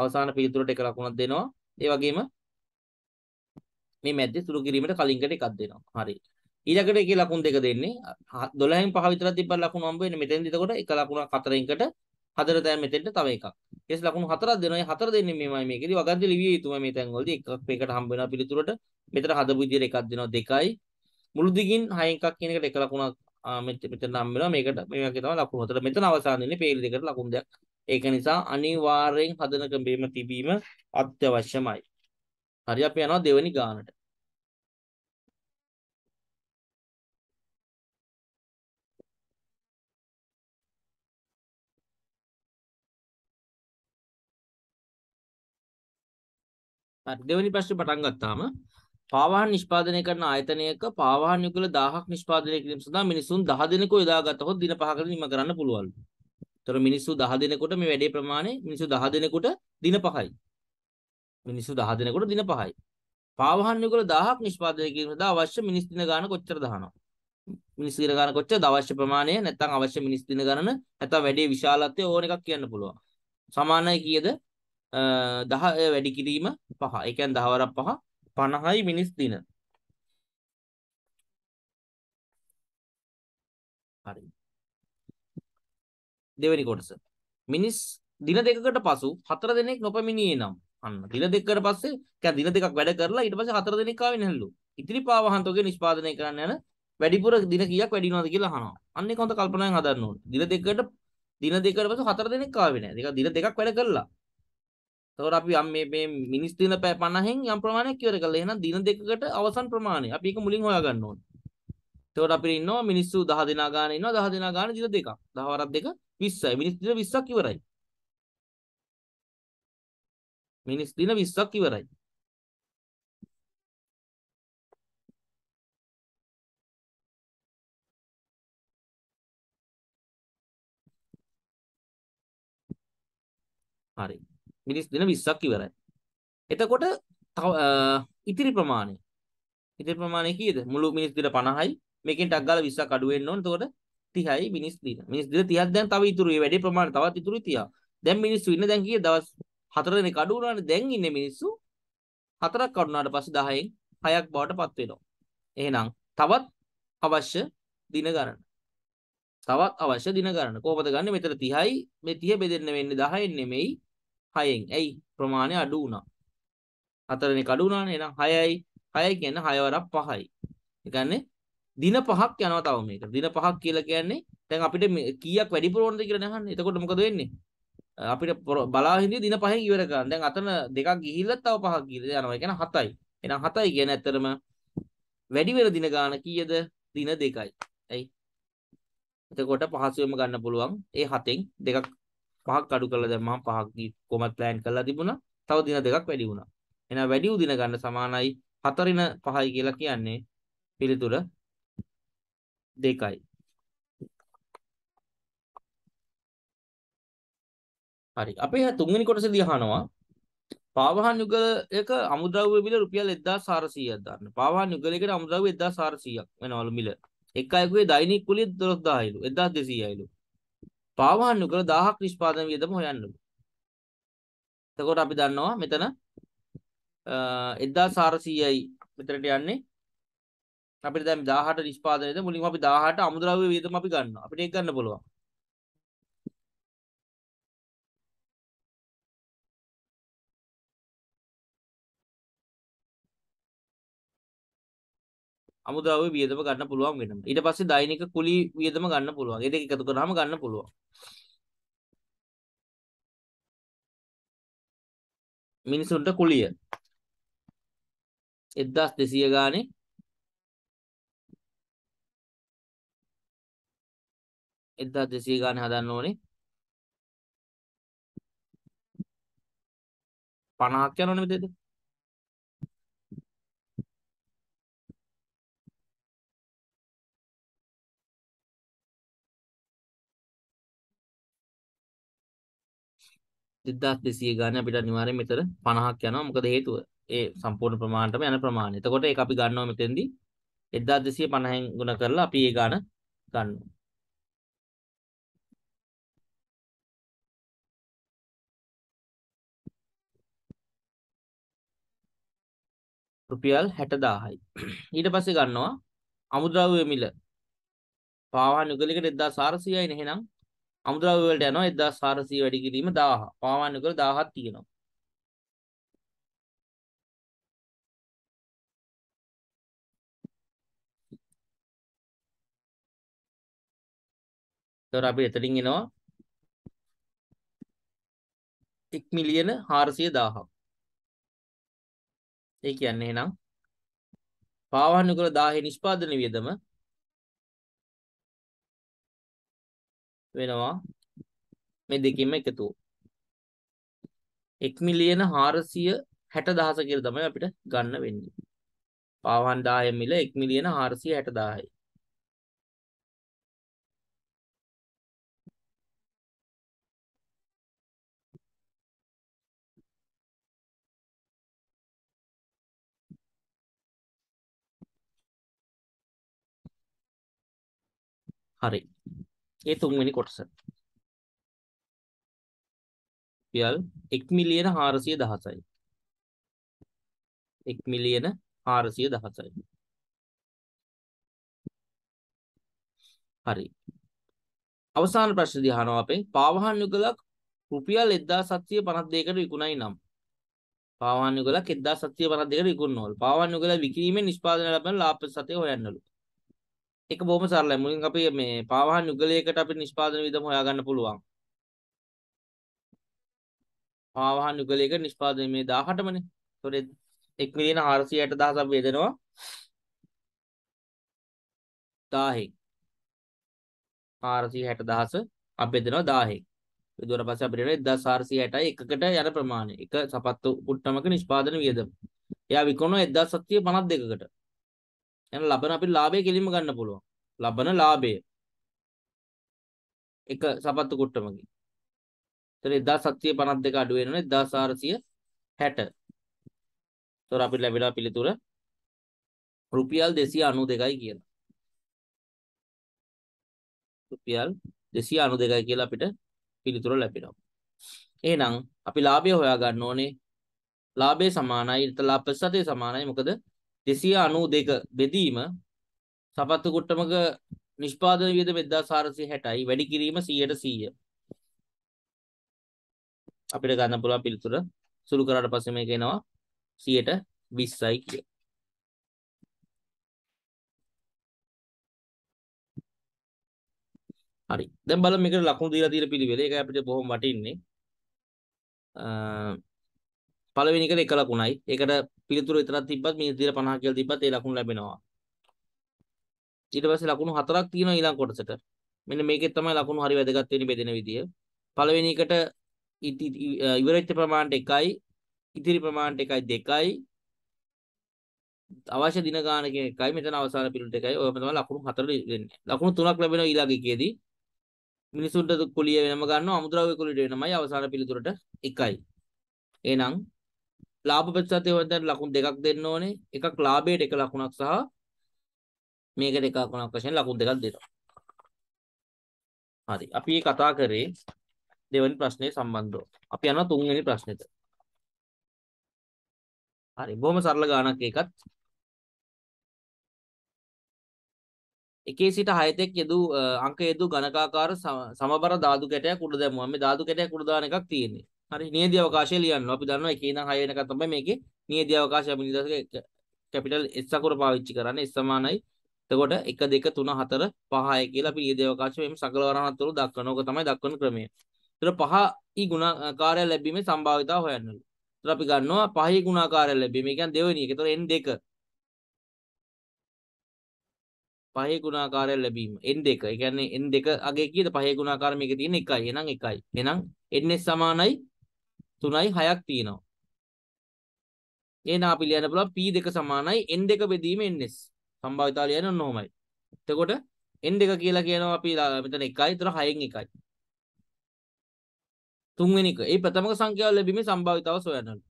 Speaker 2: අවසාන පිළිතුරට එක ලකුණක් දෙනවා. ඒ වගේම මේ මැද්දේ සුළු කිරීමට කලින්කට එකක් දෙනවා. හරි. ඊළඟට එකේ ලකුණු දෙක දෙන්නේ 12න් 5 විතර තිබ්බා ලකුණු හම්බ වෙන්නේ. මෙතෙන්ද එතකොට එක ලකුණක් හතරෙන්කට හතර තැන් මෙතෙන්ට තව එකක්. ඒස් ලකුණු හතරක් දෙනවා. මේ හතර දෙන්නේ මේමයි මේකේදී වගන්ති ලිවිය යුතුමයි මේ තැන්වලදී එකක් මේකට හම්බ වෙනවා පිළිතුරට. මෙතන හදපු විදියට එකක් දෙනවා දෙකයි. මුළු දිගින් 6 එකක් කියන එකට එක ලකුණක් ආ මෙතන නම් වෙනවා මේකට මේ වගේ තමයි ලකුණු හතර මෙතන අවසාන වෙන්නේ පේලි දෙකට ලකුණු දෙක ඒක නිසා අනිවාර්යෙන් හදන කඹේම තිබීම අත්‍යවශ්‍යමයි හරි අපි යනවා දෙවෙනි ගානට දෙවෙනි ප්‍රශ්නේ පටන් ගත්තාම පාවාහන නිෂ්පාදනය කරන ආයතනයක පාවාහන යුගල 1000ක් නිෂ්පාදනය කිරීම සඳහා මිනිසුන් 10 දිනකෝ යොදාගත්තොත් දින 5කට නිම කරන්න පුළුවන්. ඒතර මිනිස්සු 10 දිනකට මේ වැඩේ ප්‍රමාණය මිනිස්සු 10 දිනකට දින 5යි. මිනිස්සු 10 දිනකට දින 5යි. පාවාහන යුගල 1000ක් නිෂ්පාදනය කිරීම සඳහා අවශ්‍ය මිනිස් දින ගාන කොච්චර දානවද? මිනිස් දින ගාන කොච්චරද අවශ්‍ය ප්‍රමාණය නැත්නම් අවශ්‍ය මිනිස් දින ගණන නැත්නම් වැඩේ විශාලත්වය ඕන එකක් කියන්න පුළුවන්. සමානයි කීයද? 10 වැඩි කිරීම 5. ඒ කියන්නේ 10 වරක් 5 50යි මිනිස් දින. හරි. දෙවෙනි කොටස. මිනිස් දින දෙකකට පසු හතර දිනක් නොපමිණියේ නම් අන්න දින දෙකකට පස්සේ කියන්නේ දින දෙකක් වැඩ කරලා ඊට පස්සේ හතර දිනක් ආවේ නැහැලු. ඉතිරි පාවහන්තෝගේ නිෂ්පාදනය කරන්න යන වැඩිපුර දින කීයක් වැඩි වෙනවද කියලා අහනවා. අන්න ඒක හොඳ කල්පනාවෙන් හදන්න ඕනේ. දින දෙකකට දින දෙකකට පස්සේ හතර දිනක් ආවේ නැහැ. දෙක දින දෙකක් වැඩ කළා. එතකොට අපි යම් මේ මේ මිනිස් දින 50න් යම් ප්‍රමාණයක් ඉවර කළා. එහෙනම් දින දෙකකට අවසන් ප්‍රමාණය. අපි ඒක මුලින් හොයාගන්න ඕනේ. එතකොට අපිට ඉන්නවා මිනිස්සු 10 දෙනා ගාන ඉන්නවා 10 දෙනා ගාන දින දෙකක්. 10 වරක් දෙක 20යි. මිනිස් දින 20ක් ඉවරයි.
Speaker 3: මිනිස් දින 20ක් ඉවරයි. හරි. මිරිස්
Speaker 2: දින 20ක් ඉවරයි. එතකොට ඉතිරි ප්‍රමාණය ඉතිරි ප්‍රමාණය කීයද? මුළු මිනිස් දින 50යි. මේකෙන් ටක් ගාලා 20ක් අඩු වෙන්න ඕන. එතකොට 30යි මිනිස් දින. මිනිස් දින 30ක් දැන් තව ඉතුරුයි. වැඩි ප්‍රමාණය තවත් ඉතුරුයි 30. දැන් මිනිස්සු ඉන්නේ දැන් කීයද? දවස් 4 දෙනෙක් අඩු වුණානේ. දැන් ඉන්නේ මිනිස්සු 4ක් අඩු වුණාට පස්සේ 10න් 6ක් බවට පත් වෙනවා. එහෙනම් තවත් අවශ්‍ය දින ගණන. තවත් අවශ්‍ය දින ගණන. කොහොමද ගන්න? මෙතන 30යි. මේ 30 බෙදෙන්න වෙන්නේ 10න් නෙමෙයි හයෙන් ඇයි ප්‍රමාණය අඩු වුණා හතරෙනි අඩු වුණානේ එහෙනම් 6යි 6 කියන්නේ 6 වරක් 5යි ඒ කියන්නේ දින පහක් යනවා තව මේක දින පහක් කියලා කියන්නේ දැන් අපිට කීයක් වැඩිපුර ඕනද කියලා නහන්නේ එතකොට මොකද වෙන්නේ අපිට බලා හින්දී දින පහෙන් ඉවර කරන්න දැන් අතන දෙකක් ගිහිල්ලා තව පහක් ගිහිල්ලා යනවා ඒ කියන්නේ 7යි එහෙනම් 7යි කියන්නේ ඇත්තටම වැඩි වෙන දින ගාන කීයද දින දෙකයි ඇයි එතකොට පහසුවෙන්ම ගන්න පුළුවන් ඒ 7ෙන් දෙකක් පහක් අඩු කරලා දැම්මම පහක් කොමත් ප්ලෑන් කරලා තිබුණා. තව දින දෙකක් වැඩි වුණා. එහෙනම් වැඩි වූ දින ගන්න සමානයි 4න 5යි කියලා කියන්නේ පිළිතුර 2යි. හරි. අපේ තුන්වෙනි කොටසේදී අහනවා පාවහන් යුගලයක අමුද්‍රව්‍ය මිල රුපියල් 1400ක් දාන්න. පාවහන් යුගලයකට අමුද්‍රව්‍ය 1400ක් වෙනවලු මිල. එක් අයෙකුගේ දෛනික කුලිය 12000යිලු. 1200යිලු. පාවහන්නු කළ 1000ක් නිෂ්පාදන වියදම හොයන්න ඕනේ. එතකොට අපි දන්නවා මෙතන 1400යි මෙතනට යන්නේ. අපිට දැන් 18 නිෂ්පාදනයේද මුලින්ම අපි 18 අමුද්‍රව්‍ය වියදම අපි ගන්නවා. අපිට ඒක ගන්න පුළුවන්. අමුද්‍රව්‍ය වියදම ගන්න පුළුවන් වෙනවා. ඊට පස්සේ දෛනික කුලි වියදම ගන්න පුළුවන්. ඒ දෙක එකතු කරාම ගන්න පුළුවන්.
Speaker 3: මිනිසුන්ට කුලිය 1200 ගානේ එදා දෙසී ගාන හදන්න ඕනේ පණහක් යනවනේ මෙතෙද
Speaker 2: 2200 ගන්න අපිට අනිවාර්යයෙන් මෙතන 50ක් යනවා. මොකද හේතුව ඒ සම්පූර්ණ ප්‍රමාණයටම යන ප්‍රමාණය. එතකොට ඒක අපි ගන්නවා මෙතෙන්දී 1250න් ගුණ කරලා අපි ඒ ගාන ගන්නවා. රුපියල් 60000යි. ඊට පස්සේ ගන්නවා අමුද්‍රව්‍ය මිල. පාවාහන යුගලයකට 1400යි නේ එහෙනම් අමුද්‍රව්‍ය වලට යනවා 1400 වැඩි කිරීම 1000. පාවාන්න කර 1000ක් තියෙනවා.
Speaker 1: ඒතර අපි එතනින් එනවා 1 මිලියන 400000ක්. ඒ කියන්නේ එහෙනම් පාවාන්න කර 1000 නිෂ්පාදන වියදම
Speaker 2: වෙනවා මේ දෙකෙන්ම එකතුව 1 මිලියන 460000 කියලා තමයි අපිට ගන්න වෙන්නේ. පාවන් 10 මිල 1 මිලියන 460000යි.
Speaker 3: හරි ඒ තුන්වෙනි කොටස. රුපියල් 1 මිලියන
Speaker 1: 416යි. 1 මිලියන 416යි.
Speaker 2: හරි. අවසාන ප්‍රශ්නදී අහනවා අපේ පාවහන් යුගලක් රුපියල් 1752කට විකුණයි නම් පාවහන් යුගලක් 1752කට විකුණනවලු. පාවහන් යුගල විකිණීමේ නිෂ්පාදනය ලබන ලාභ සතේ හොයන්නලු. එක බොහොම සරලයි මුලින් අපි මේ පාවහන් යුගලයකට අපි නිෂ්පාදන විදම හොයාගන්න පුළුවන් පාවහන් යුගලයක නිෂ්පාදනය මේ 18මනේ සොරේ 1 මිලියන 408000 අපි යදෙනවා 1000 460000 අපි යදෙනවා 1000 විදුවට පස්සේ අපිට එනවා 1460යි එකකට යන ප්‍රමාණය එක සපත්තු පුට්ටමක නිෂ්පාදන වියදම එයා විකුණනවා 1752කට එහෙනම් ලබන අපිට ලාභය කෙලින්ම ගන්න පුළුවන්. ලබන ලාභය. එක සපත්තු කුට්ටමකින්. ඒතර 1752 අඩු වෙනවනේ 1460. ඒතර අපිට ලැබිලා පිළිතුර රුපියල් 292යි කියලා. රුපියල් 292යි කියලා අපිට පිළිතුර ලැබෙනවා. එහෙනම් අපි ලාභය හොයා ගන්න ඕනේ. ලාභය සමානයි ඊට ලාභ ප්‍රතිශතය සමානයි. මොකද දෙසිය අනු දෙක බෙදීම සපත්තු කොට්ටමක නිෂ්පාදන වියද වෙද්දා සාරසය හැටයි වැඩි කිරීම සීයට සීය අපිට ගන්න පුළුවන් පිළිතුර සුළු කරාට පස්සේ මේක එනවා සියයට විස්සයි කිය හරි දැන් බලමු මේකට ලකුණු දීලා තියෙන පිළිවෙල ඒක අපිට බොහොම වටින්නේ පළවෙනි එක එක ලකුණයි. ඒකට පිළිතුරු විතරක් තිබ්බත් මේ 50 කියලා තිබ්බත් ඒ ලකුණු ලැබෙනවා. ඊට පස්සේ ලකුණු හතරක් තියෙනවා ඊළඟ කොටසට. මෙන්න මේකෙන් තමයි ලකුණු හරි වැදගත් වෙන්නේ බෙදෙන විදිය. පළවෙනි එකට ඉවරෙච්ච ප්‍රමාණයට 1යි, ඉතිරි ප්‍රමාණයට 1යි 2යි. අවශ්‍ය දින ගාන කියන එකයි මෙතන අවසාන පිළිවෙලට එකයි. ඔයම තමයි ලකුණු හතර දෙන්නේ. ලකුණු තුනක් ලැබෙනවා ඊළඟ එකේදී. මිනිසුන්ට කුලිය වෙනම ගන්නවා, අමුද්‍රව්‍ය කුලියට වෙනමයි අවසාන පිළිතුරට එකයි. එහෙනම් ලාභ ප්‍රතිශතය වෙනතන ලකුණු දෙකක් දෙන්න ඕනේ. එකක් ලාභයට එක ලකුණක් සහ මේකට එක ලකුණක් වශයෙන් ලකුණු දෙකක් දෙනවා. හරි. අපි කතා කරේ දෙවැනි ප්‍රශ්නේ සම්බන්ධව. අපි යනවා තුන්වෙනි ප්‍රශ්නෙට.
Speaker 1: හරි. බොහොම සරල ගානක් ඒකත්.
Speaker 2: එකේ සිට හයතෙක් යෙදු අංක යෙදු ගණකාකාර සමබර ධාතු කැටයක් උඩ දැමුවා. මේ ධාතු කැටයක් උඩ දාන එකක් තියෙන්නේ. හරි නියති අවකාශය ලියන්න අපි දන්නවා එකේ ඉඳන් 6 වෙනකන් තමයි මේකේ නියති අවකාශය අපි නිදර්ශක කැපිටල් S අකුර පාවිච්චි කරන්නේ S සමානයි එතකොට 1 2 3 4 5 කියලා අපි නියති අවකාශය මෙහෙම සකල වරහන් තුළ දක්වන ඕක තමයි දක්වන ක්‍රමය. ඒතර 5යි ගුණාකාරය ලැබීමේ සම්භාවිතාව හොයන්නලු. ඒතර අපි ගන්නවා 5යි ගුණාකාරය ලැබීම. ඒ කියන්නේ දෙවෙනි එක. ඒතර N2 පහේ ගුණාකාරය ලැබීම n2 ඒ කියන්නේ n2 අගේ කීයද පහේ ගුණාකාර මේක තියෙන්නේ 1යි එහෙනම් 1යි එහෙනම් ns සමානයි 3යි 6ක් තියෙනවා. එහෙනම් අපි ලියන්න පුළුවන් P2 සමානයි N2 බෙදීම ns. සම්භාවිතාව ලියන්න ඕන ඕමයි. එතකොට N2 කියලා කියනවා අපි මෙතන 1යි, එතන 6න් 1යි. තුන්වෙනි එක. ඒ ප්‍රථමක සංඛ්‍යාව ලැබීමේ සම්භාවිතාව සොයන්න ඕනේ.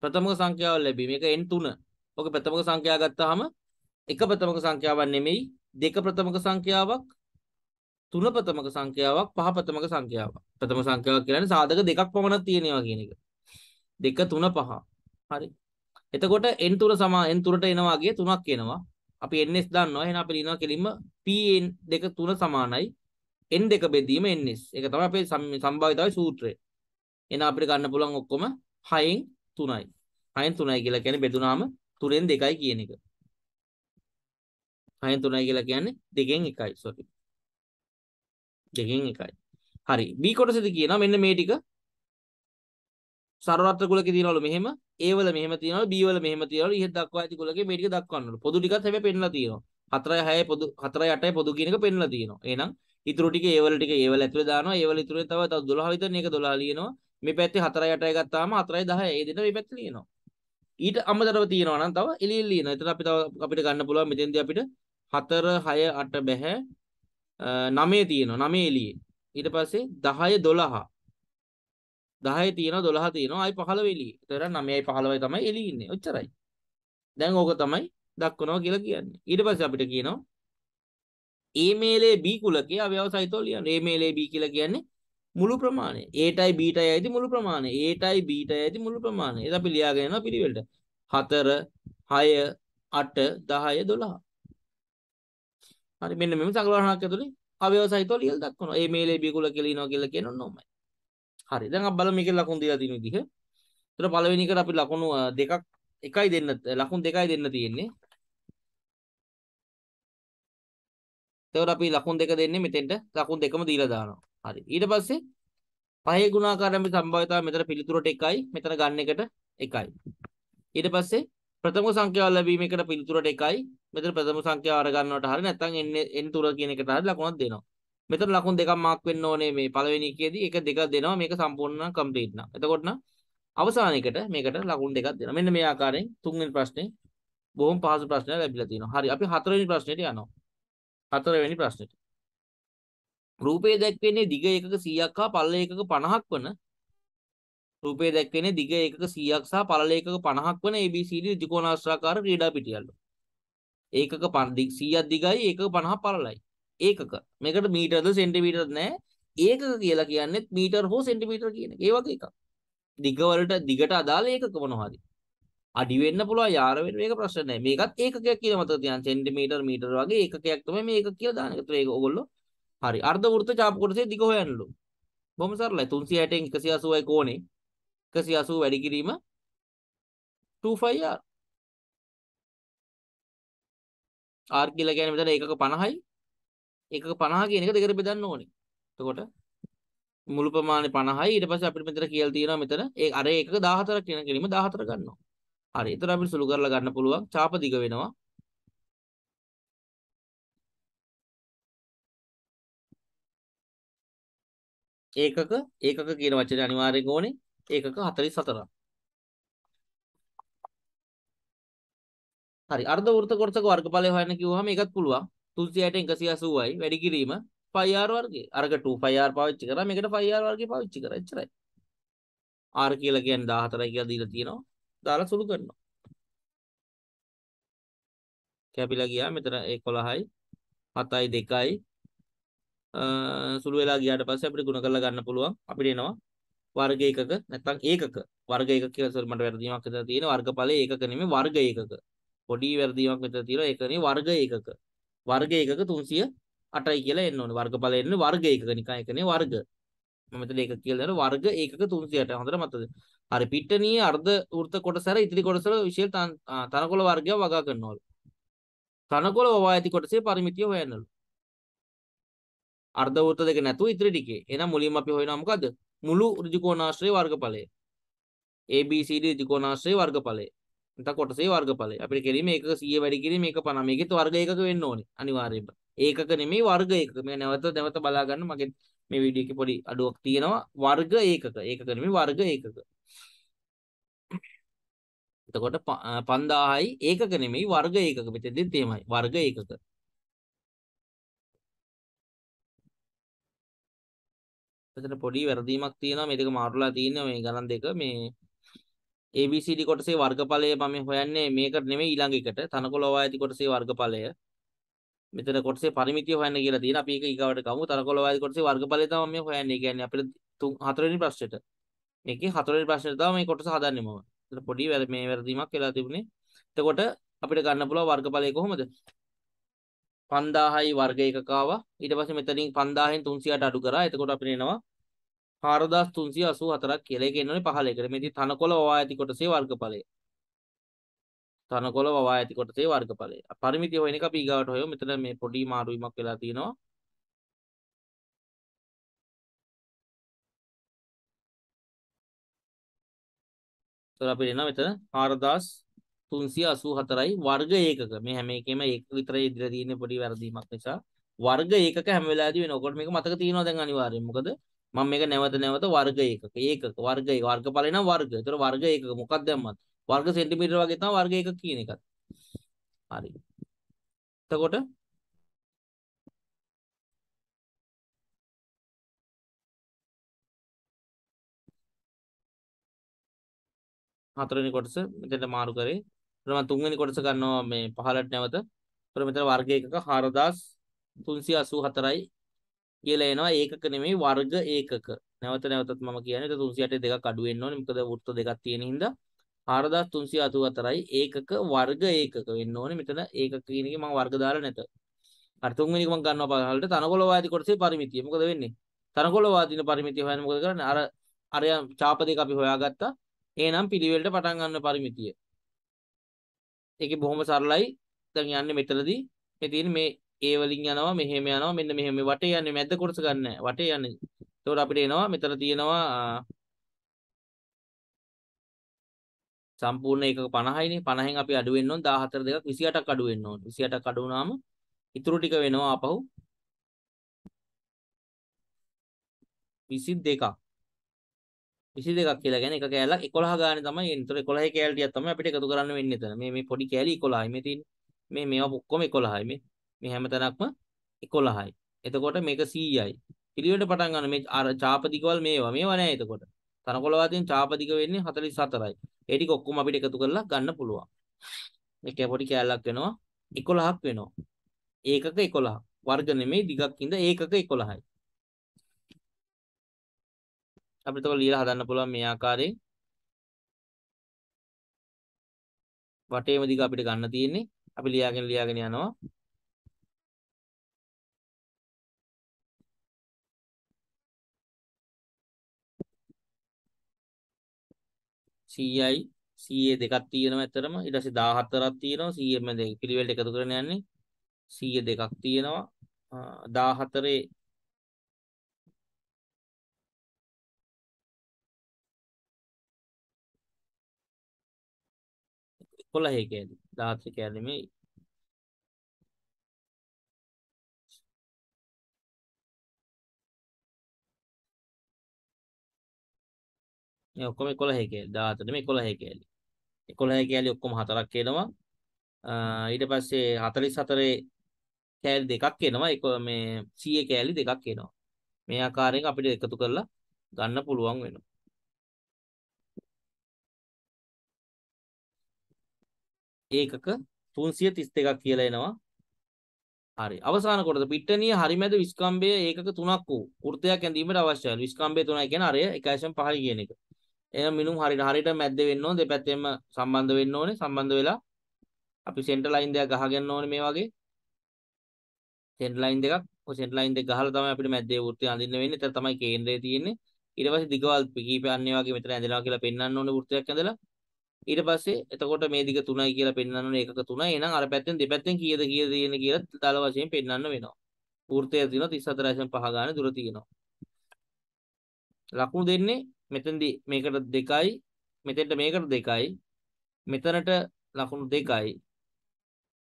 Speaker 2: ප්‍රථමක සංඛ්‍යාව ලැබීම. ඒක N3. ඔක ප්‍රථමක සංඛ්‍යාව ගත්තාම එක ප්‍රථමක සංඛ්‍යාවක් නෙමෙයි, දෙක ප්‍රථමක සංඛ්‍යාවක්, තුන ප්‍රථමක සංඛ්‍යාවක්, පහ ප්‍රථමක සංඛ්‍යාවක්. ප්‍රථම සංඛ්‍යාවක් කියන්නේ සාධක දෙකක් පමණක් තියෙනවා කියන එක. 2 3 5. හරි. එතකොට n තුර සමා n තුරට එනවා වගේ 3ක් එනවා. අපි ns දන්නවා. එහෙනම් අපි ලියනවා කෙලින්ම pn 2 3 සමානයි n දෙක බෙදීම ns. ඒක තමයි අපේ සම්භාවිතාවේ සූත්‍රය. එහෙනම් අපිට ගන්න පුළුවන් ඔක්කොම 6න් 3යි. 6න් 3යි කියලා කියන්නේ බෙදුනාම 3න් 2යි කියන එක. 6න් 3යි කියලා කියන්නේ 2න් 1යි. sorry. 2න් 1යි. හරි B කොටසේදී කියනවා මෙන්න මේ ටික සරලත්‍ර කුලකේ තියනවලු මෙහෙම A වල මෙහෙම තියනවලු B වල මෙහෙම තියනවලු ඉහත දක්වා ඇති කුලකේ මේ ටික දක්වන්නලු පොදු ටිකත් හැබැයි පෙන්නලා තියෙනවා 4 6 පොදු 4 8 පොදු කියන එක පෙන්නලා තියෙනවා එහෙනම් ඉතුරු ටික A වල ටික A වල ඇතුලේ දානවා A වල ඉතුරුනේ තව තව 12 විතර මේක 12 ලියනවා මේ පැත්තේ 4 8 ගත්තාම 4 10 ඒ දෙන මේ පැත්තේ ලියනවා ඊට අමතරව තියෙනවා නම් තව එළියෙන් ලියනවා එතන අපි තව අපිට ගන්න පුළුවන් මෙතෙන්දී අපිට 4 6 8 බැහැ 9 තියෙනවා 9 එළියේ ඊට පස්සේ 10 12 10 තියෙනවා 12 තියෙනවා අයි 15 එළියේ. ඒතර 9යි 15යි තමයි එළියේ ඉන්නේ. ඔච්චරයි. දැන් ඕක තමයි දක්වනවා කියලා කියන්නේ. ඊට පස්සේ අපිට කියනවා ඊමේලේ B කුලකයේ අවයව සහිතව ලියන්න. ඊමේලේ B කියලා කියන්නේ මුළු ප්‍රමාණය. Aටයි Bටයි ඇති මුළු ප්‍රමාණය. Aටයි Bටයි ඇති මුළු ප්‍රමාණය. ඒක අපි ලියාගෙන යනවා පිළිවෙලට. 4 6 8 10 12. හරි මෙන්න මෙම සංකලනහක් ඇතුලේ අවයව සහිතව ලියලා දක්වනවා. ඒ මේලේ බියකුල කෙලිනවා කියලා කියනවා නෝමයි. හරි. දැන් අපි බලමු මේකේ ලකුණු දීලා තියෙන විදිහ. එතන පළවෙනි එකට අපි ලකුණු දෙකක් එකයි දෙන්න ලකුණු දෙකයි දෙන්න තියෙන්නේ. එතකොට අපි ලකුණු දෙක දෙන්නේ මෙතෙන්ට ලකුණු දෙකම දීලා දානවා. හරි. ඊට පස්සේ පහේ ගුණාකාරයෙන් අපි සම්භාවිතාව මෙතන පිළිතුරට එකයි මෙතන ගන්න එකට එකයි. ඊට පස්සේ ප්‍රථම සංඛ්‍යාව ලැබීම එකට පිළිතුරට එකයි මෙතන ප්‍රථම සංඛ්‍යාව අරගන්නවට හරිය නැත්නම් n n තුර කියන එකට හරිය ලකුණක් දෙනවා. මෙතන ලකුණු දෙකක් මාක් වෙන්න ඕනේ මේ පළවෙනි එකේදී එක දෙක දෙනවා මේක සම්පූර්ණ කම්ප්ලීට් නම්. එතකොට නම් අවසාන එකට මේකට ලකුණු දෙකක් දෙනවා. මෙන්න මේ ආකාරයෙන් තුන්වෙනි ප්‍රශ්නේ බොහොම පහසු ප්‍රශ්නයක් ලැබිලා තියෙනවා. හරි අපි හතරවෙනි ප්‍රශ්නෙට යනවා. හතරවෙනි ප්‍රශ්නෙට. රූපයේ දැක්වෙන්නේ දිග ඒකක 100ක් හා පල්ල ඒකක 50ක් වන රූපයේ දැක්වෙන්නේ දිග ඒකක 100ක් සහ පළල ඒකක 50ක් වන ABCD ත්‍රිකෝණාශ්‍රාකාර ක්‍රීඩා පිටියල්ලු. ඒකක 100ක් දිගයි ඒකක 50ක් පළලයි. ඒකක. මේකට මීටරද සෙන්ටිමීටරද නැහැ. ඒකක කියලා කියන්නේ මීටර හෝ සෙන්ටිමීටර කියන එක. ඒ වගේ එකක්. දිගවලට දිගට අදාළ ඒකක මොනවාද? අඩි වෙන්න පුළුවන් යාර වෙන්න මේක ප්‍රශ්න නැහැ. මේකත් ඒකකයක් කියලා මතක තියාගන්න. සෙන්ටිමීටර මීටර වගේ ඒකකයක් තමයි මේක කියලා දාන එක. ඒක ඔයගොල්ලෝ හරි. අර්ධ වෘත්ත චාප කොටසේ දිග හොයන්නලු. බොහොම සරලයි. 360න් 180යි කෝණේ. 180 වැඩි කිරීම 25R R කියලා කියන්නේ මෙතන ඒකක 50යි. ඒකක 50 කියන එක දෙකට බෙදන්න ඕනේ. එතකොට මුළු ප්‍රමාණය 50යි. ඊට පස්සේ අපිට මෙතන කියලා තියෙනවා මෙතන ඒ අර ඒකක 14 කියන කෙලිම 14 ගන්නවා. හරි. ඒතර අපිට සුළු කරලා ගන්න පුළුවන්. චාප දිග වෙනවා.
Speaker 3: ඒකක ඒකක කියන වචනේ අනිවාර්යෙන් ඕනේ ඒකක 44ක්.
Speaker 2: හරි අර්ධ වෘත කොටසක වර්ගඵලය හොයන්න කිව්වහම ඒකත් පුළුවන් 360ට 180යි වැඩි කිරීම 5R වර්ගය අරක 2 r පාවිච්චි කරා මේකට 5R වර්ගය පාවිච්චි කරා එච්චරයි R කියලා කියන්නේ 14යි කියලා දීලා තියෙනවා දාලා සුළු කරනවා කැපිලා ගියා මෙතන 11යි 7යි 2යි සුළු වෙලා ගියාට පස්සේ අපිට ಗುಣ කරලා ගන්න පුළුවන් අපිට එනවා වර්ග ඒකක නැත්නම් ඒකක වර්ග ඒකක කියලා සර් මට වැරදීමක් හිතලා තියෙනවා වර්ගඵලයේ ඒකක නෙමෙයි වර්ග ඒකක පොඩි වැරදීමක් මෙතන තියෙනවා ඒක නේ වර්ග ඒකක වර්ග ඒකක 308යි කියලා එන්න ඕනේ වර්ගඵලය එන්නේ වර්ග ඒකක නිකන් ඒක නේ වර්ග මම මෙතන ඒක කියලා දෙනවා වර්ග ඒකක 308 හොඳට මතකද හරි පිටණී අර්ධ වෘත්ත කොටස අර ඉතිරි කොටසවල විශේෂ තනකොළ වර්ගය වගා කරනවලු තනකොළ වවා ඇති කොටසේ පරිමිතිය හොයන්නලු අර්ධ වෘත්ත දෙක නැතුව ඉතිරි ටිකේ එහෙනම් මුලින්ම අපි හොයනවා මොකද්ද මුළු ඍජු කෝණාශ්‍රයේ වර්ගඵලය ABCD ඍජු කෝණාශ්‍රයේ වර්ගඵලය නැත්නම් කොටසේ වර්ගඵලය. අපිට කෙලින්ම ඒකක 100 වැඩි කිරීම ඒක 50. මේකෙත් වර්ග ඒකක වෙන්න ඕනේ අනිවාර්යයෙන්ම. ඒකක නෙමෙයි වර්ග ඒකක. මේ නැවත නැවත බලා ගන්න මගේ මේ වීඩියෝ එකේ පොඩි අඩුවක් තියෙනවා වර්ග ඒකක. ඒකක නෙමෙයි වර්ග ඒකක. එතකොට 5000යි ඒකක නෙමෙයි වර්ග ඒකක. මෙතෙන්දී තේමයි වර්ග ඒකක. මෙතන පොඩි වැරදීමක් තියෙනවා මේ දෙක මාරුලා තියෙනවා මේ ගණන් දෙක මේ ABCD කොටසේ වර්ගඵලය මම හොයන්නේ මේකට නෙමෙයි ඊළඟ එකට තනකොළ වායති කොටසේ වර්ගඵලය මෙතන කොටසේ පරිමිතිය හොයන්න කියලා තියෙනවා අපි ඒක ඊගවට ගමු තනකොළ වායති කොටසේ වර්ගඵලය තමයි මම හොයන්නේ කියන්නේ අපිට තුන් හතරවෙනි ප්‍රශ්නෙට මේකේ හතරවෙනි ප්‍රශ්නෙට තමයි මේ කොටස හදන්නේ මම එතන පොඩි මේ වැරදීමක් වෙලා තිබුණේ එතකොට අපිට ගන්න පුළුවන් වර්ගඵලය කොහොමද 5000යි වර්ග එකක ආවා ඊට පස්සේ මෙතනින් 5000න් 300ට අඩු කරා එතකොට අපිට එනවා 4384ක් කියලා ඒක එන්නේ 15කට. මේ ඉතින් තනකොළ වවා ඇති කොටසේ වර්ගඵලය. තනකොළ වවා ඇති කොටසේ වර්ගඵලය. පරිමිතිය හොයන එක අපි ඊගාවට හොයමු. මෙතන මේ පොඩි මාරු වීමක් වෙලා තියෙනවා. තොර අපි දෙනවා මෙතන 4384යි වර්ග ඒකක. මේ හැම එකෙම ඒක විතරයි ඉදිරිය තියෙන පොඩි වැරදීමක් නිසා වර්ග ඒකක හැම වෙලාවෙදී වෙන. ඔකට මේක මතක තියෙනවා දැන් අනිවාර්යයෙන්. මොකද මම මේක නැවත නැවත වර්ග ඒකක ඒකක වර්ග ඒක වර්ගඵලය නම් වර්ග. ඒතර වර්ග ඒකක මොකක්ද දැම්මත් වර්ග සෙන්ටිමීටර වගේ තමයි වර්ග ඒකක කියන එකත්. හරි. එතකොට හතරවෙනි කොටස මෙතනට මාරු කරේ. ඊට මම තුන්වෙනි කොටස ගන්නවා මේ 15ට නැවත. ඒතර මෙතන වර්ග ඒකක 4384යි කියලා එනවා ඒකක නෙමෙයි වර්ග ඒකක. නැවත නැවතත් මම කියන්නේ 308 දෙකක් අඩු වෙන්න ඕනේ. මොකද වෘත්ත දෙකක් තියෙන හින්දා 4384යි ඒකක වර්ග ඒකක වෙන්න ඕනේ. මෙතන ඒකක කියන එක මම වර්ග දාලා නැත. අර තුන්වෙනි එක මම ගන්නවා පහළට තනකොළවාදී කොටසේ පරිමිතිය. මොකද වෙන්නේ? තනකොළවාදීන පරිමිතිය හොයන්න මොකද කරන්නේ? අර අර චාප දෙක අපි හොයාගත්තා. එහෙනම් පිළිවෙලට පටන් ගන්න පරිමිතිය. ඒකේ බොහොම සරලයි. දැන් යන්නේ මෙතනදී මේ තියෙන මේ ඒ වලින් යනවා මෙහෙම යනවා මෙන්න මෙහෙම වටේ යන්නේ මැද්ද කොටස ගන්න වටේ යන්නේ එතකොට අපිට එනවා මෙතන තියෙනවා සම්පූර්ණ එකක 50යිනේ 50න් අපි අඩු වෙන්න ඕන 14 දෙකක් 28ක් අඩු වෙන්න ඕන 28ක් අඩු වුණාම ඉතුරු ටික වෙනවා ආපහු 22ක් 22ක් කියලා කියන්නේ එක කෑල්ලක් 11 ගානේ තමයි එන්නේ. ඒතර 11 කෑල්ල ටිකක් තමයි අපිට එකතු කරන්න වෙන්නේ එතන. මේ මේ පොඩි කෑලි 11යි මේ තියෙන්නේ. මේ මේවා ඔක්කොම 11යි මේ. මේ හැම තැනක්ම 11යි. එතකොට මේක 100යි. පිළිවෙලට පටන් ගන්න මේ අර ඡාපදිකවල මේවා මේවා නෑ එතකොට. තනකොළ වාදයෙන් ඡාපදික වෙන්නේ 44යි. ඒ ටික ඔක්කොම අපිට එකතු කරලා ගන්න පුළුවන්. මේක පොඩි කැලලක් වෙනවා 11ක් වෙනවා. ඒකක 11. වර්ග නෙමෙයි දිගක් ඉඳ ඒකක 11යි. අපිට ඒක ලියලා හදන්න පුළුවන් මේ ආකාරයෙන්.
Speaker 3: වටේම දිග අපිට ගන්න තියෙන්නේ. අපි ලියාගෙන ලියාගෙන යනවා. 100යි
Speaker 2: 100 දෙකක් තියෙනවා ඇතරම ඊට පස්සේ 14ක් තියෙනවා 100 මේ දෙක පිළිවෙලට එකතු කරගෙන යන්නේ 100 දෙකක් තියෙනවා 14
Speaker 3: 11 කැලේ 14 කැලේ මේ මේ ඔක්කොම 11 කෑලි 13 මේ 11
Speaker 2: කෑලි 11 කෑලි ඔක්කොම හතරක් එනවා ඊට පස්සේ 44 කෑලි දෙකක් එනවා ඒක මේ 100 කෑලි දෙකක් එනවා මේ ආකාරයෙන් අපිට එකතු කරලා ගන්න පුළුවන් වෙනවා ඒකක 332ක් කියලා එනවා හරි අවසාන කොටස පිට්ටනිය හරිමැද විස්කම්බය ඒකක 3ක් වූ වෘත්තයක් ඇඳීමට අවශ්‍යයි විස්කම්බය 3යි කියන්නේ අරය 1.5 කියන එක එහෙනම් මිනුම් හරියට හරියට මැද්ද වෙන්න ඕන දෙපැත්තෙම සම්බන්ධ වෙන්න ඕනේ සම්බන්ධ වෙලා අපි සෙන්ටර් ලයින් දෙකක් ගහගන්න ඕනේ මේ වගේ සෙන්ටර් ලයින් දෙකක් ඔය සෙන්ටර් ලයින් දෙක ගහලා තමයි අපිට මැද්දේ වෘත්තය අඳින්න වෙන්නේ එතන තමයි කේන්ද්‍රය තියෙන්නේ ඊට පස්සේ දිගවල් කීපයන් මේ වගේ මෙතන ඇඳලා කියලා පෙන්වන්න ඕනේ වෘත්තයක් ඇඳලා ඊට පස්සේ එතකොට මේ දිග 3යි කියලා පෙන්වන්න ඕනේ එකක 3 එහෙනම් අර පැත්තෙන් දෙපැත්තෙන් කීයද කීයද තියෙන කියලා දල වශයෙන් පෙන්වන්න වෙනවා වෘත්තය තියෙනවා 34.5 ගානේ දුර තියෙනවා ලකුණු දෙන්නේ මෙතෙන්දි මේකට දෙකයි මෙතෙන්ට මේකට දෙකයි මෙතනට ලකුණු දෙකයි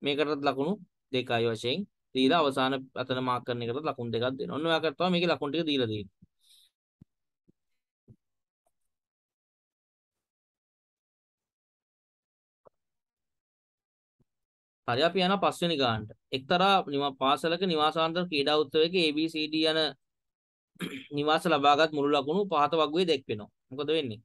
Speaker 2: මේකටත් ලකුණු දෙකයි වශයෙන් දීලා අවසාන අතන මාක් කරන එකට ලකුණු දෙකක් දෙනවා. ඔන්න ඔයාකට තමයි මේකේ ලකුණු ටික දීලා
Speaker 3: තියෙන්නේ. හරි අපි යනවා පස්වෙනි
Speaker 1: ගානට.
Speaker 2: එක්තරා පාසලක නිවාසාන්තර ක්‍රීඩා උත්සවයක ABCD යන නිවාස ලබාගත් මුළු ලකුණු පහත වගුවේ දැක්වෙනවා. මොකද වෙන්නේ?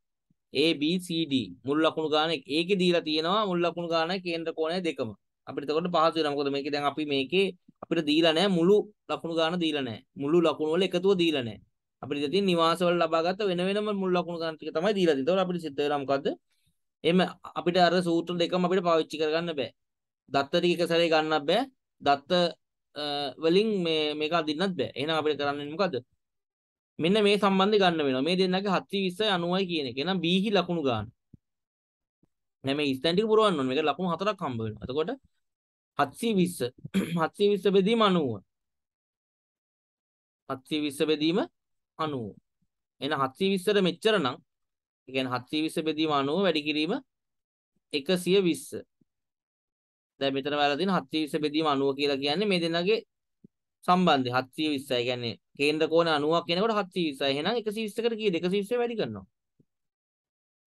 Speaker 2: A B C D මුළු ලකුණු ගාන ඒකේ දීලා තියෙනවා මුළු ලකුණු ගාන කේන්ද්‍ර කෝණය දෙකම. අපිට එතකොට පහසු වෙනවා. මොකද මේකේ දැන් අපි මේකේ අපිට දීලා නැහැ මුළු ලකුණු ගාන දීලා නැහැ. මුළු ලකුණු වල එකතුව දීලා නැහැ. අපිට තියෙන නිවාසවල ලබාගත් වෙන වෙනම මුළු ලකුණු ගාන ටික තමයි දීලා තියෙන්නේ. එතකොට අපිට සිද්ධ වෙලා මොකද්ද? එimhe අපිට අර සූත්‍ර දෙකම අපිට පාවිච්චි කරගන්න බෑ. දත්ත ටික එක සැරේ ගන්නත් බෑ. දත්ත වලින් මේ මේක අදින්නත් බෑ. එහෙනම් අපිට කරන්නේ මොකද්ද? මෙන්න මේ සම්බන්ධය ගන්න වෙනවා. මේ දෙන්නගේ 720යි 90යි කියන එක. එහෙනම් b හි ලකුණු ගන්න. නෑ මේ ස්ථාන ටික පුරවන්න ඕනේ. මේකට ලකුණු හතරක් හම්බ වෙනවා. එතකොට 720 720 බෙදීම 90. 720 බෙදීම 90. එහෙනම් 720ට මෙච්චර නම් ඒ කියන්නේ 720 බෙදීම 90 වැඩි කිරීම 120. දැන් මෙතන වැරලා තියෙන 720 බෙදීම 90 කියලා කියන්නේ මේ දෙන්නගේ සම්බන්ධය 720. ඒ කියන්නේ කේන්ද්‍ර කෝණ 90ක් එනකොට 720යි. එහෙනම් 120කට කීයද? 120 වැඩි කරනවා.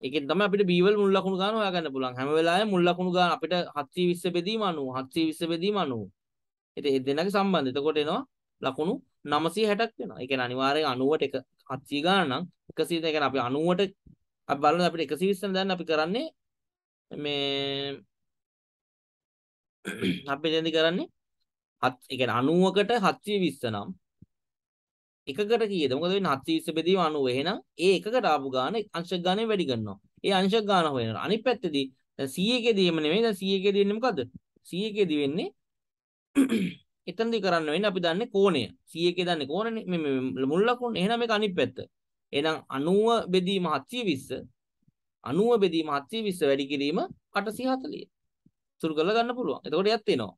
Speaker 2: ඒකෙන් තමයි අපිට b වල මුල් ලකුණු ගන්න හොයාගන්න පුළුවන්. හැම වෙලාවෙම මුල් ලකුණු ගන්න අපිට 720 බෙදීම 90, 720 බෙදීම 90. ඉතින් ඒ දෙන්නගේ සම්බන්ධය. එතකොට එනවා ලකුණු 960ක් වෙනවා. ඒ කියන්නේ අනිවාර්යයෙන් 90ට 700 ගන්න නම් 100 ඒ කියන්නේ අපි 90ට අපි බලමු අපිට 120 දැන් අපි කරන්නේ මේ අපි දැන් කරන්නේ 7 ඒ කියන්නේ 90කට 720 නම් එකකට කීයද? මොකද වෙන්නේ 720 බෙදීම 90. එහෙනම් ඒ එකකට ආපු ගාන අංශක ගානෙන් වැඩි කරනවා. ඒ අංශක ගාන හොයනවා. අනිත් පැත්තේදී දැන් 100 එකේදී එම නෙමෙයි. දැන් 100 එකේදී වෙන්නේ මොකද්ද? 100 එකේදී වෙන්නේ එතනදී කරන්න වෙන්නේ අපි දන්නේ කෝණය. 100 එකේ දන්නේ කෝණනේ. මේ මුල් ලකුණ. එහෙනම් මේක අනිත් පැත්ත. එහෙනම් 90 බෙදීම 720 90 බෙදීම 720 වැඩි කිරීම 840. සුරු කරලා ගන්න පුළුවන්. එතකොට එයත් එනවා.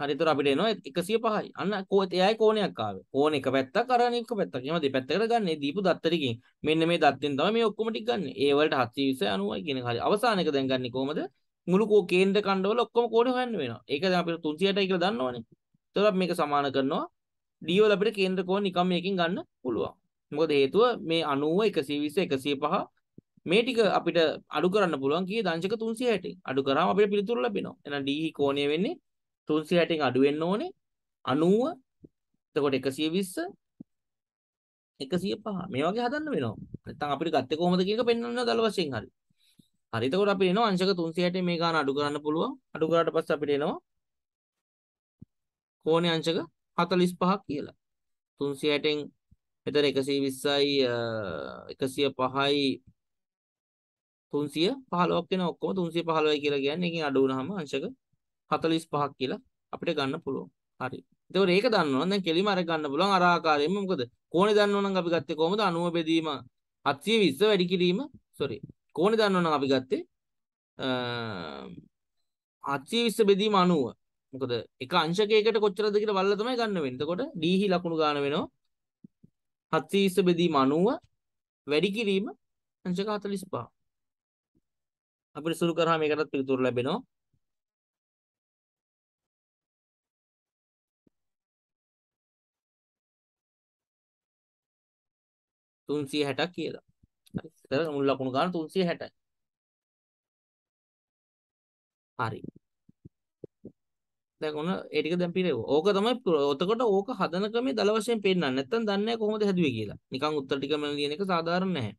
Speaker 2: හරි එතකොට අපිට එනවා 105යි. අන්න එයායි කෝණයක් ආවේ. කෝණ එක පැත්තක් අරගෙන එක පැත්තක්. එහෙම දෙපැත්තකට ගන්න. ඒ දීපු දත්තරිකින් මෙන්න මේ දත්තෙන් තමයි මේ ඔක්කොම ටික ගන්න. ඒ වලට 720 90යි කියන කාලේ. අවසාන එක දැන් ගන්නේ කොහමද? මුළු කෝ කේන්ද්‍ර ඛණ්ඩවල ඔක්කොම කෝණ හොයන්න වෙනවා. ඒක දැන් අපිට 300ටයි කියලා දන්නවනේ. එතකොට අපි මේක සමාන කරනවා. D වල අපිට කේන්ද්‍ර කෝණ නිකම් මේකෙන් ගන්න පුළුවන්. මොකද හේතුව මේ 90 120 105 මේ ටික අපිට අඩු කරන්න පුළුවන් කී දංශක 360ට. අඩු කරාම අපිට පිළිතුරු ලැබෙනවා. එහෙනම් D කෝණය වෙන්නේ 360න් අඩු වෙන්න ඕනේ 90 එතකොට 120 105 මේ වගේ හදන්න වෙනවා. නැත්තම් අපිට ගත්තේ කොහොමද කියන එක පෙන්වන්න දල වශයෙන් හරි. හරි එතකොට අපිට එනවා අංශක 360 මේ ගාන අඩු කරන්න පුළුවන්. අඩු කරාට පස්සේ අපිට එනවා කෝණේ අංශක 45ක් කියලා. 360න් මෙතන 120යි 105යි 315ක් වෙනවා ඔක්කොම 315යි කියලා කියන්නේ. එකකින් අඩු වුණාම අංශක 45ක් කියලා අපිට ගන්න පුළුවන්. හරි. ඒතකොට ඒක දන්නවනම් දැන් කෙලිම අර ගන්න පුළුවන් අර ආකාරයෙන්ම මොකද? කෝණේ දන්නවනම් අපි ගත්තේ කොහොමද? 90 බෙදීම 720 වැඩි කිරීම sorry. කෝණේ දන්නවනම් අපි ගත්තේ අ 720 බෙදීම 90. මොකද එක අංශකයකට කොච්චරද කියලා බලලා තමයි ගන්න වෙන්නේ. එතකොට d හි ලකුණු ගන්න වෙනවා. 720 බෙදීම 90 වැඩි කිරීම අංශක 45. අපිට සුරු කරාම මේකටත් පිළිතුරු ලැබෙනවා.
Speaker 3: 360ක් කියලා. හරි. ඒතර මුල් ලකුණු ගන්න 360යි. හරි.
Speaker 2: දැන් ඔන්න ඒ ටික දැන් පිරෙව. ඕක තමයි එතකොට ඕක හදන ක්‍රමේ දල වශයෙන් පෙන්නන්නේ. නැත්තම් දන්නේ නැහැ කොහොමද හැදුවේ කියලා. නිකන් උත්තර ටික මම කියන එක සාධාරණ නැහැ.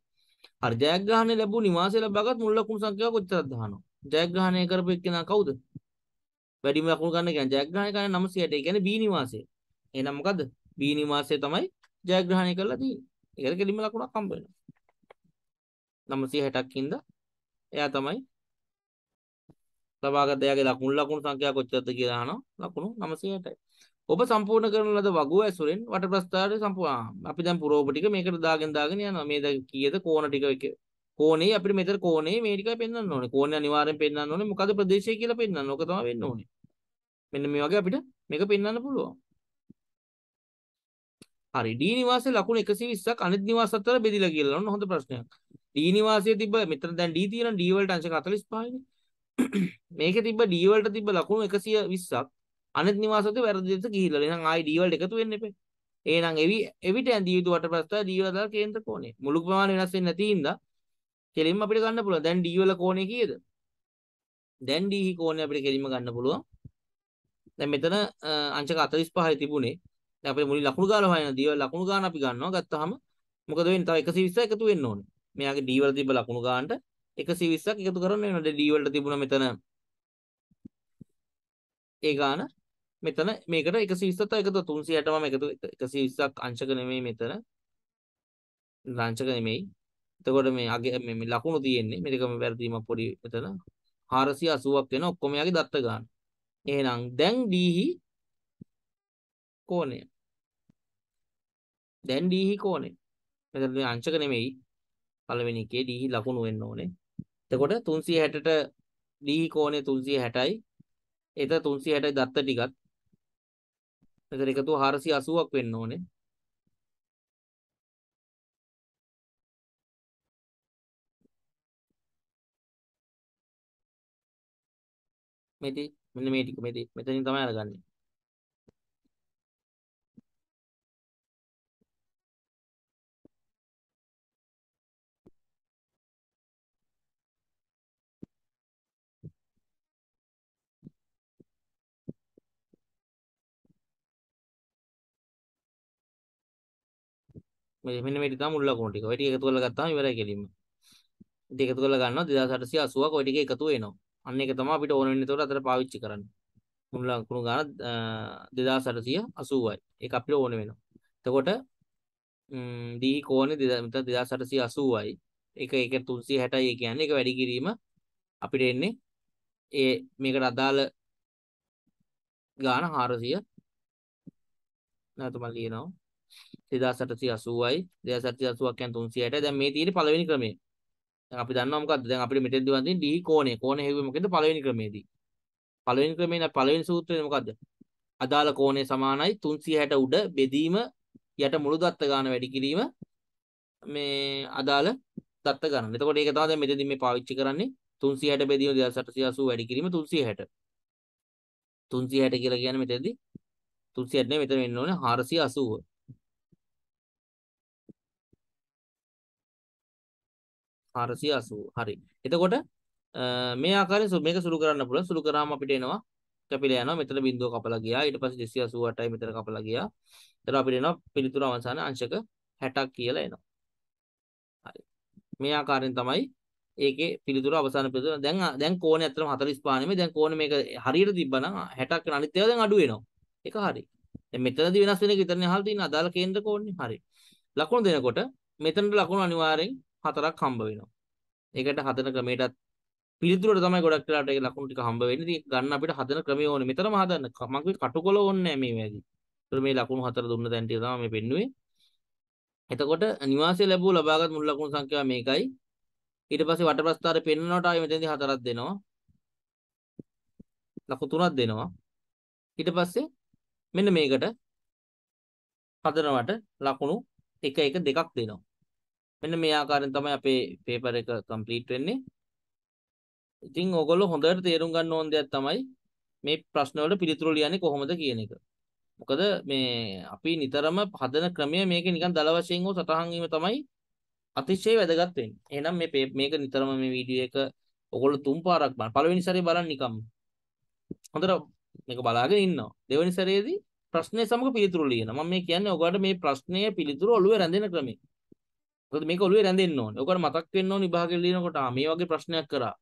Speaker 2: හරි ජයග්‍රහණය ලැබූ නිවාසය ලබාගත් මුල් ලකුණු සංඛ්‍යාව කොච්චරද දහනවා. ජයග්‍රහණය කරපු එක්කෙනා කවුද? වැඩිම ලකුණු ගන්න කියන්නේ ජයග්‍රහණය කරන 908. ඒ කියන්නේ B නිවාසය. එහෙනම් මොකද්ද? B නිවාසය තමයි ජයග්‍රහණය කරලා තියෙන්නේ. ඒකට කෙලින්ම ලකුණක් හම්බ වෙනවා 960ක් ඉඳ එයා තමයි ලබාගත එයාගේ ලකුණු ලකුණු සංඛ්‍යාව කොච්චරද කියලා අහනවා ලකුණු 960යි ඔබ සම්පූර්ණ කරන ලද වගුව ඇසුරෙන් වට ප්‍රස්ථාරය සම්පූර්ණ අපි දැන් පුරෝප ටික මේකට දාගෙන දාගෙන යනවා මේ දැන් කීයද කෝණ ටික එක කෝණේ අපිට මෙතන කෝණේ මේ ටිකයි පෙන්වන්න ඕනේ කෝණේ අනිවාර්යෙන් පෙන්වන්න ඕනේ මොකද ප්‍රදේශය කියලා පෙන්වන්න ඕක තමයි වෙන්න ඕනේ මෙන්න මේ වගේ අපිට මේක පෙන්වන්න පුළුවන් හරි D නිවාසයේ ලකුණු 120ක් අනිත් නිවාස අතර බෙදිලා කියලා නෝන හොඳ ප්‍රශ්නයක්. D e නිවාසයේ තිබ්බ මෙතන දැන් D තියෙන D වලට අංශ 45යිනේ. මේකේ තිබ්බ D වලට තිබ්බ ලකුණු 120ක් අනිත් නිවාස අතර වැරදියට ගිහිල්ලා. එහෙනම් ආයි D වලට එකතු වෙන්න එපේ. එහෙනම් එවි එවිට ඇඳිය යුතු වටප්‍රස්ථාය D වල කේන්ද්‍ර කෝණය. මුළු ප්‍රමාණය වෙනස් වෙන්නේ නැති හින්දා කෙලින්ම අපිට ගන්න පුළුවන්. දැන් D වල කෝණය කීයද? දැන් D කෝණය අපිට කෙලින්ම ගන්න පුළුවන්. දැන් මෙතන අංශක 45යි තිබුණේ. දැන් අපේ මුලින් ලකුණු ගාලා හොයන දේවල් ලකුණු ගාන අපි ගන්නවා ගත්තාම මොකද වෙන්නේ තව 120 එකතු වෙන්න ඕනේ මෙයාගේ d වල තිබ්බ ලකුණු ගානට 120ක් එකතු කරන්න වෙනවා d වලට තිබුණා මෙතන ඒ ගාන මෙතන මේකට 120ත් එකතු 308 මම එකතු 120ක් අංශක නෙමෙයි මෙතන රංශක නෙමෙයි එතකොට මේ අගේ මේ ලකුණු තියෙන්නේ මේකම වැරදීමක් පොඩි මෙතන 480ක් වෙන ඔක්කොම යාගේ දත්ත ගන්න එහෙනම් දැන් d හි කෝණය දැන් ඩීහි කෝනේ. මෙතන අංශක නෙමෙයි. පළවෙනි එකේ ඩීහි ලකුණු වෙන්න ඕනේ. එතකොට 360ට ඩීහි කෝණේ 360යි. එත 360යි දත්ත ටිකත්. මෙතන එකතු 480ක් වෙන්න ඕනේ.
Speaker 3: මෙදී මෙන්න මේ ටික මෙදී මෙතනින් තමයි අරගන්නේ.
Speaker 2: මෙන්න මේ තමයි මුල් ලකුණු ටික. ඔය ටික එකතු කරලා ගත්තාම ඉවරයි කෙලින්ම. ඉතින් එකතු කරලා ගන්නවා 2880ක් ඔය ටික එකතු වෙනවා. අන්න ඒක තමයි අපිට ඕන වෙන්නේ. ඒතකොට අතට පාවිච්චි කරන්න. මුල් ලකුණු ගන්න 2880යි. ඒක අපිට ඕන වෙනවා. එතකොට ම් D කෝණය 2880යි. ඒක ඒක 360යි. ඒ කියන්නේ ඒක වැඩි කිරීම අපිට එන්නේ ඒ මේකට අදාළ ගාන 400 නැතුම ලියනවා 2880යි 2880ක් යන 360යි. දැන් මේ තියෙන්නේ පළවෙනි ක්‍රමය. දැන් අපි දන්නවා මොකද්ද? දැන් අපිට මෙතෙන් දුවන් තියෙන D කෝණය. කෝණය හෙව්වේ මොකෙන්ද? පළවෙනි ක්‍රමයේදී. පළවෙනි ක්‍රමේ නම් පළවෙනි සූත්‍රයේ මොකද්ද? අදාළ කෝණය සමානයි 360 උඩ බෙදීම යට මුළු දත්ත ගාන වැඩි කිරීම මේ අදාළ දත්ත ගන්න. එතකොට ඒක තමයි දැන් මෙතෙන්දී මේ පාවිච්චි කරන්නේ 360 බෙදීම 2880 වැඩි කිරීම 360. 360 කියලා කියන්නේ මෙතෙන්දී 360 නෙවෙයි මෙතන වෙන්න ඕනේ 480.
Speaker 1: හාරසිය අසූ හරි
Speaker 2: එතකොට මේ ආකාරය මේක සුළු කරන්න පුළුවන් සුළු කරාම අපිට එනවා කැපිලා යනවා මෙතන බිඳුව කපලා ගියා ඊට පස්සේ 288යි මෙතන කපලා ගියා එතන අපිට එනවා පිළිතුර අවසාන අංශක 60ක් කියලා එනවා හරි මේ ආකාරයෙන් තමයි ඒකේ පිළිතුර අවසාන පිළිතුර දැන් දැන් කෝණය ඇත්තටම 45 නෙමෙයි දැන් කෝණය මේක හරියට තිබ්බනම් 60ක් වෙන අනිත් ඒවා දැන් අඩු වෙනවා ඒක හරි දැන් මෙතනදී වෙනස් වෙන එක විතරනේ අහලා තියෙන අදාළ කේන්ද්‍ර කෝණය හරි ලකුණු දෙනකොට මෙතනට ලකුණු අනිවාර්යෙන් හතරක් හම්බ වෙනවා. ඒකට හදන ක්‍රමයටත් පිළිතුරට තමයි ගොඩක් වෙලාට ඒ ලකුණු ටික හම්බ වෙන්නේ. ඉතින් ගන්න අපිට හදන ක්‍රමය ඕනේ. මෙතනම හදන්න. මම කිව්වේ කටුකොල ඕනේ නැහැ මේ වැඩි. ඒතර මේ ලකුණු හතර දුන්න තැන ටික තමයි මේ පෙන්නුවේ. එතකොට නිවාසය ලැබුව ලබාගත් මුල් ලකුණු සංඛ්‍යාව මේකයි. ඊට පස්සේ වට ප්‍රස්ථාරේ පෙන්නනට ආයේ මෙතෙන්දී හතරක් දෙනවා. ලකුණු තුනක් දෙනවා. ඊට පස්සේ මෙන්න මේකට හදනවට ලකුණු 1 1 2ක් දෙනවා. මෙන්න මේ ආකාරයෙන් තමයි අපේ පේපර් එක කම්ප්ලීට් වෙන්නේ. ඉතින් ඕගොල්ලෝ හොඳට තේරුම් ගන්න ඕන දෙයක් තමයි මේ ප්‍රශ්න වලට පිළිතුරු ලියන්නේ කොහොමද කියන එක. මොකද මේ අපි නිතරම හදන ක්‍රමය මේක නිකන් දල වශයෙන් හෝ සටහන් වීම තමයි අතිශය වැදගත් වෙන්නේ. එහෙනම් මේ මේක නිතරම මේ වීඩියෝ එක ඔයගොල්ලෝ තුන් පාරක් බලන්න. පළවෙනි සැරේ බලන්න නිකම්. හොඳට මේක බලාගෙන ඉන්නවා. දෙවෙනි සැරේදී ප්‍රශ්නය සමග පිළිතුරු ලියන. මම මේ කියන්නේ ඔයාලට මේ ප්‍රශ්නය පිළිතුරු ඔළුවේ රැඳෙන ක්‍රමය. මොකද මේක ඔළුවේ රැඳෙන්න ඕනේ. ඔකට මතක් වෙන්න ඕනේ විභාගෙ ලියනකොට ආ මේ වගේ ප්‍රශ්නයක් කරා.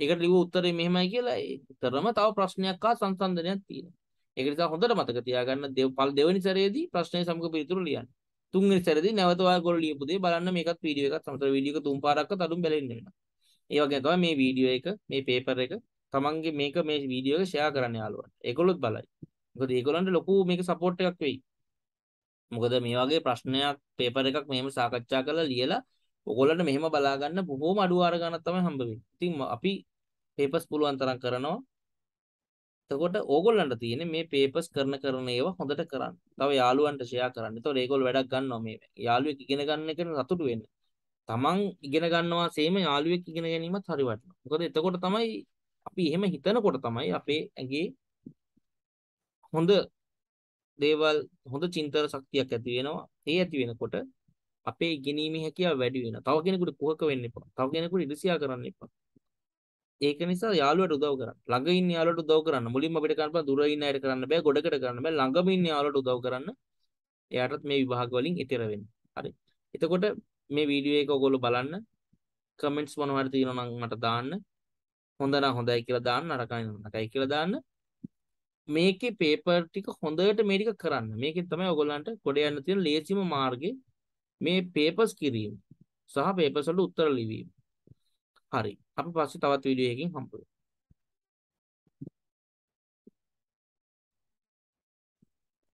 Speaker 2: ඒකට ලිව්ව උත්තරේ මෙහෙමයි කියලා ඒතරම තව ප්‍රශ්නයක් ආ සංසන්දනයක් තියෙනවා. ඒක නිසා හොඳට මතක තියාගන්න දෙවල් දෙවෙනි සැරේදී ප්‍රශ්නය සමග පිළිතුරු ලියන්න. තුන්වෙනි සැරේදී නැවත ඔයගොල්ලෝ ලියපු දේ බලන්න මේකත් වීඩියෝ එකත් සමතර වීඩියෝ එක තුන් පාරක්වත් අඩුම් බැලෙන්න වෙනවා. ඒ වගේ තමයි මේ වීඩියෝ එක, මේ පේපර් එක තමන්ගේ මේක මේ වීඩියෝ එක ෂෙයා කරන්න යාළුවන්ට. ඒගොල්ලොත් බලයි. මොකද ඒගොල්ලන්ට ලොකු මේක සපෝට් එකක් වෙයි. මොකද මේ වගේ ප්‍රශ්නයක් පේපර් එකක් මෙහෙම සාකච්ඡා කරලා ලියලා ඔයගොල්ලන්ට මෙහෙම බලා ගන්න බොහෝම අඩු වාර ගන්න තමයි හම්බ වෙන්නේ. ඉතින් අපි පේපර්ස් පුළුවන් තරම් කරනවා. එතකොට ඕගොල්ලන්ට තියෙන්නේ මේ පේපර්ස් කරන කරන ඒවා හොඳට කරන්න. තව යාළුවන්ට ෂෙයා කරන්න. එතකොට ඒගොල්ලෝ වැඩක් ගන්නවා මේ. යාළුවෙක් ඉගෙන ගන්න එකෙන් සතුටු වෙන්න. තමන් ඉගෙන ගන්නවා සේම යාළුවෙක් ඉගෙන ගැනීමත් හරි වටිනවා. මොකද එතකොට තමයි අපි එහෙම හිතනකොට තමයි අපේ ඇඟේ හොඳ දේවල් හොඳ චින්තන ශක්තියක් ඇති වෙනවා. ඒ ඇති වෙනකොට අපේ ඉගෙනීමේ හැකියාව වැඩි වෙනවා. තව කෙනෙකුට කුහක වෙන්න එපා. තව කෙනෙකුට ඉරිසියා කරන්න එපා. ඒක නිසා යාළුවට උදව් කරන්න. ළඟ ඉන්න යාළුවට උදව් කරන්න. මුලින්ම අපිට කරන්න බෑ දුර ඉන්න අයට කරන්න බෑ, ගොඩකට කරන්න බෑ. ළඟම ඉන්න යාළුවට උදව් කරන්න. එයාටත් මේ විභාග වලින් ඈතර වෙන්න. හරි. එතකොට මේ වීඩියෝ එක ඔයගොල්ලෝ බලන්න. කමෙන්ට්ස් මොනවද තියෙනවා නම් මට දාන්න. හොඳ නම් හොඳයි කියලා දාන්න, නරකයි නම් නරකයි කියලා දාන්න. මේකේ පේපර් ටික හොඳට මේ ටික කරන්න. මේකෙන් තමයි ඔයගොල්ලන්ට ගොඩ යන්න තියෙන ලේසිම මාර්ගේ මේ පේපර්ස් කිරීම සහ පේපර්ස් වලට උත්තර ලිවීම. හරි. අපි පස්සේ තවත් වීඩියෝ එකකින් හම්බ වෙමු.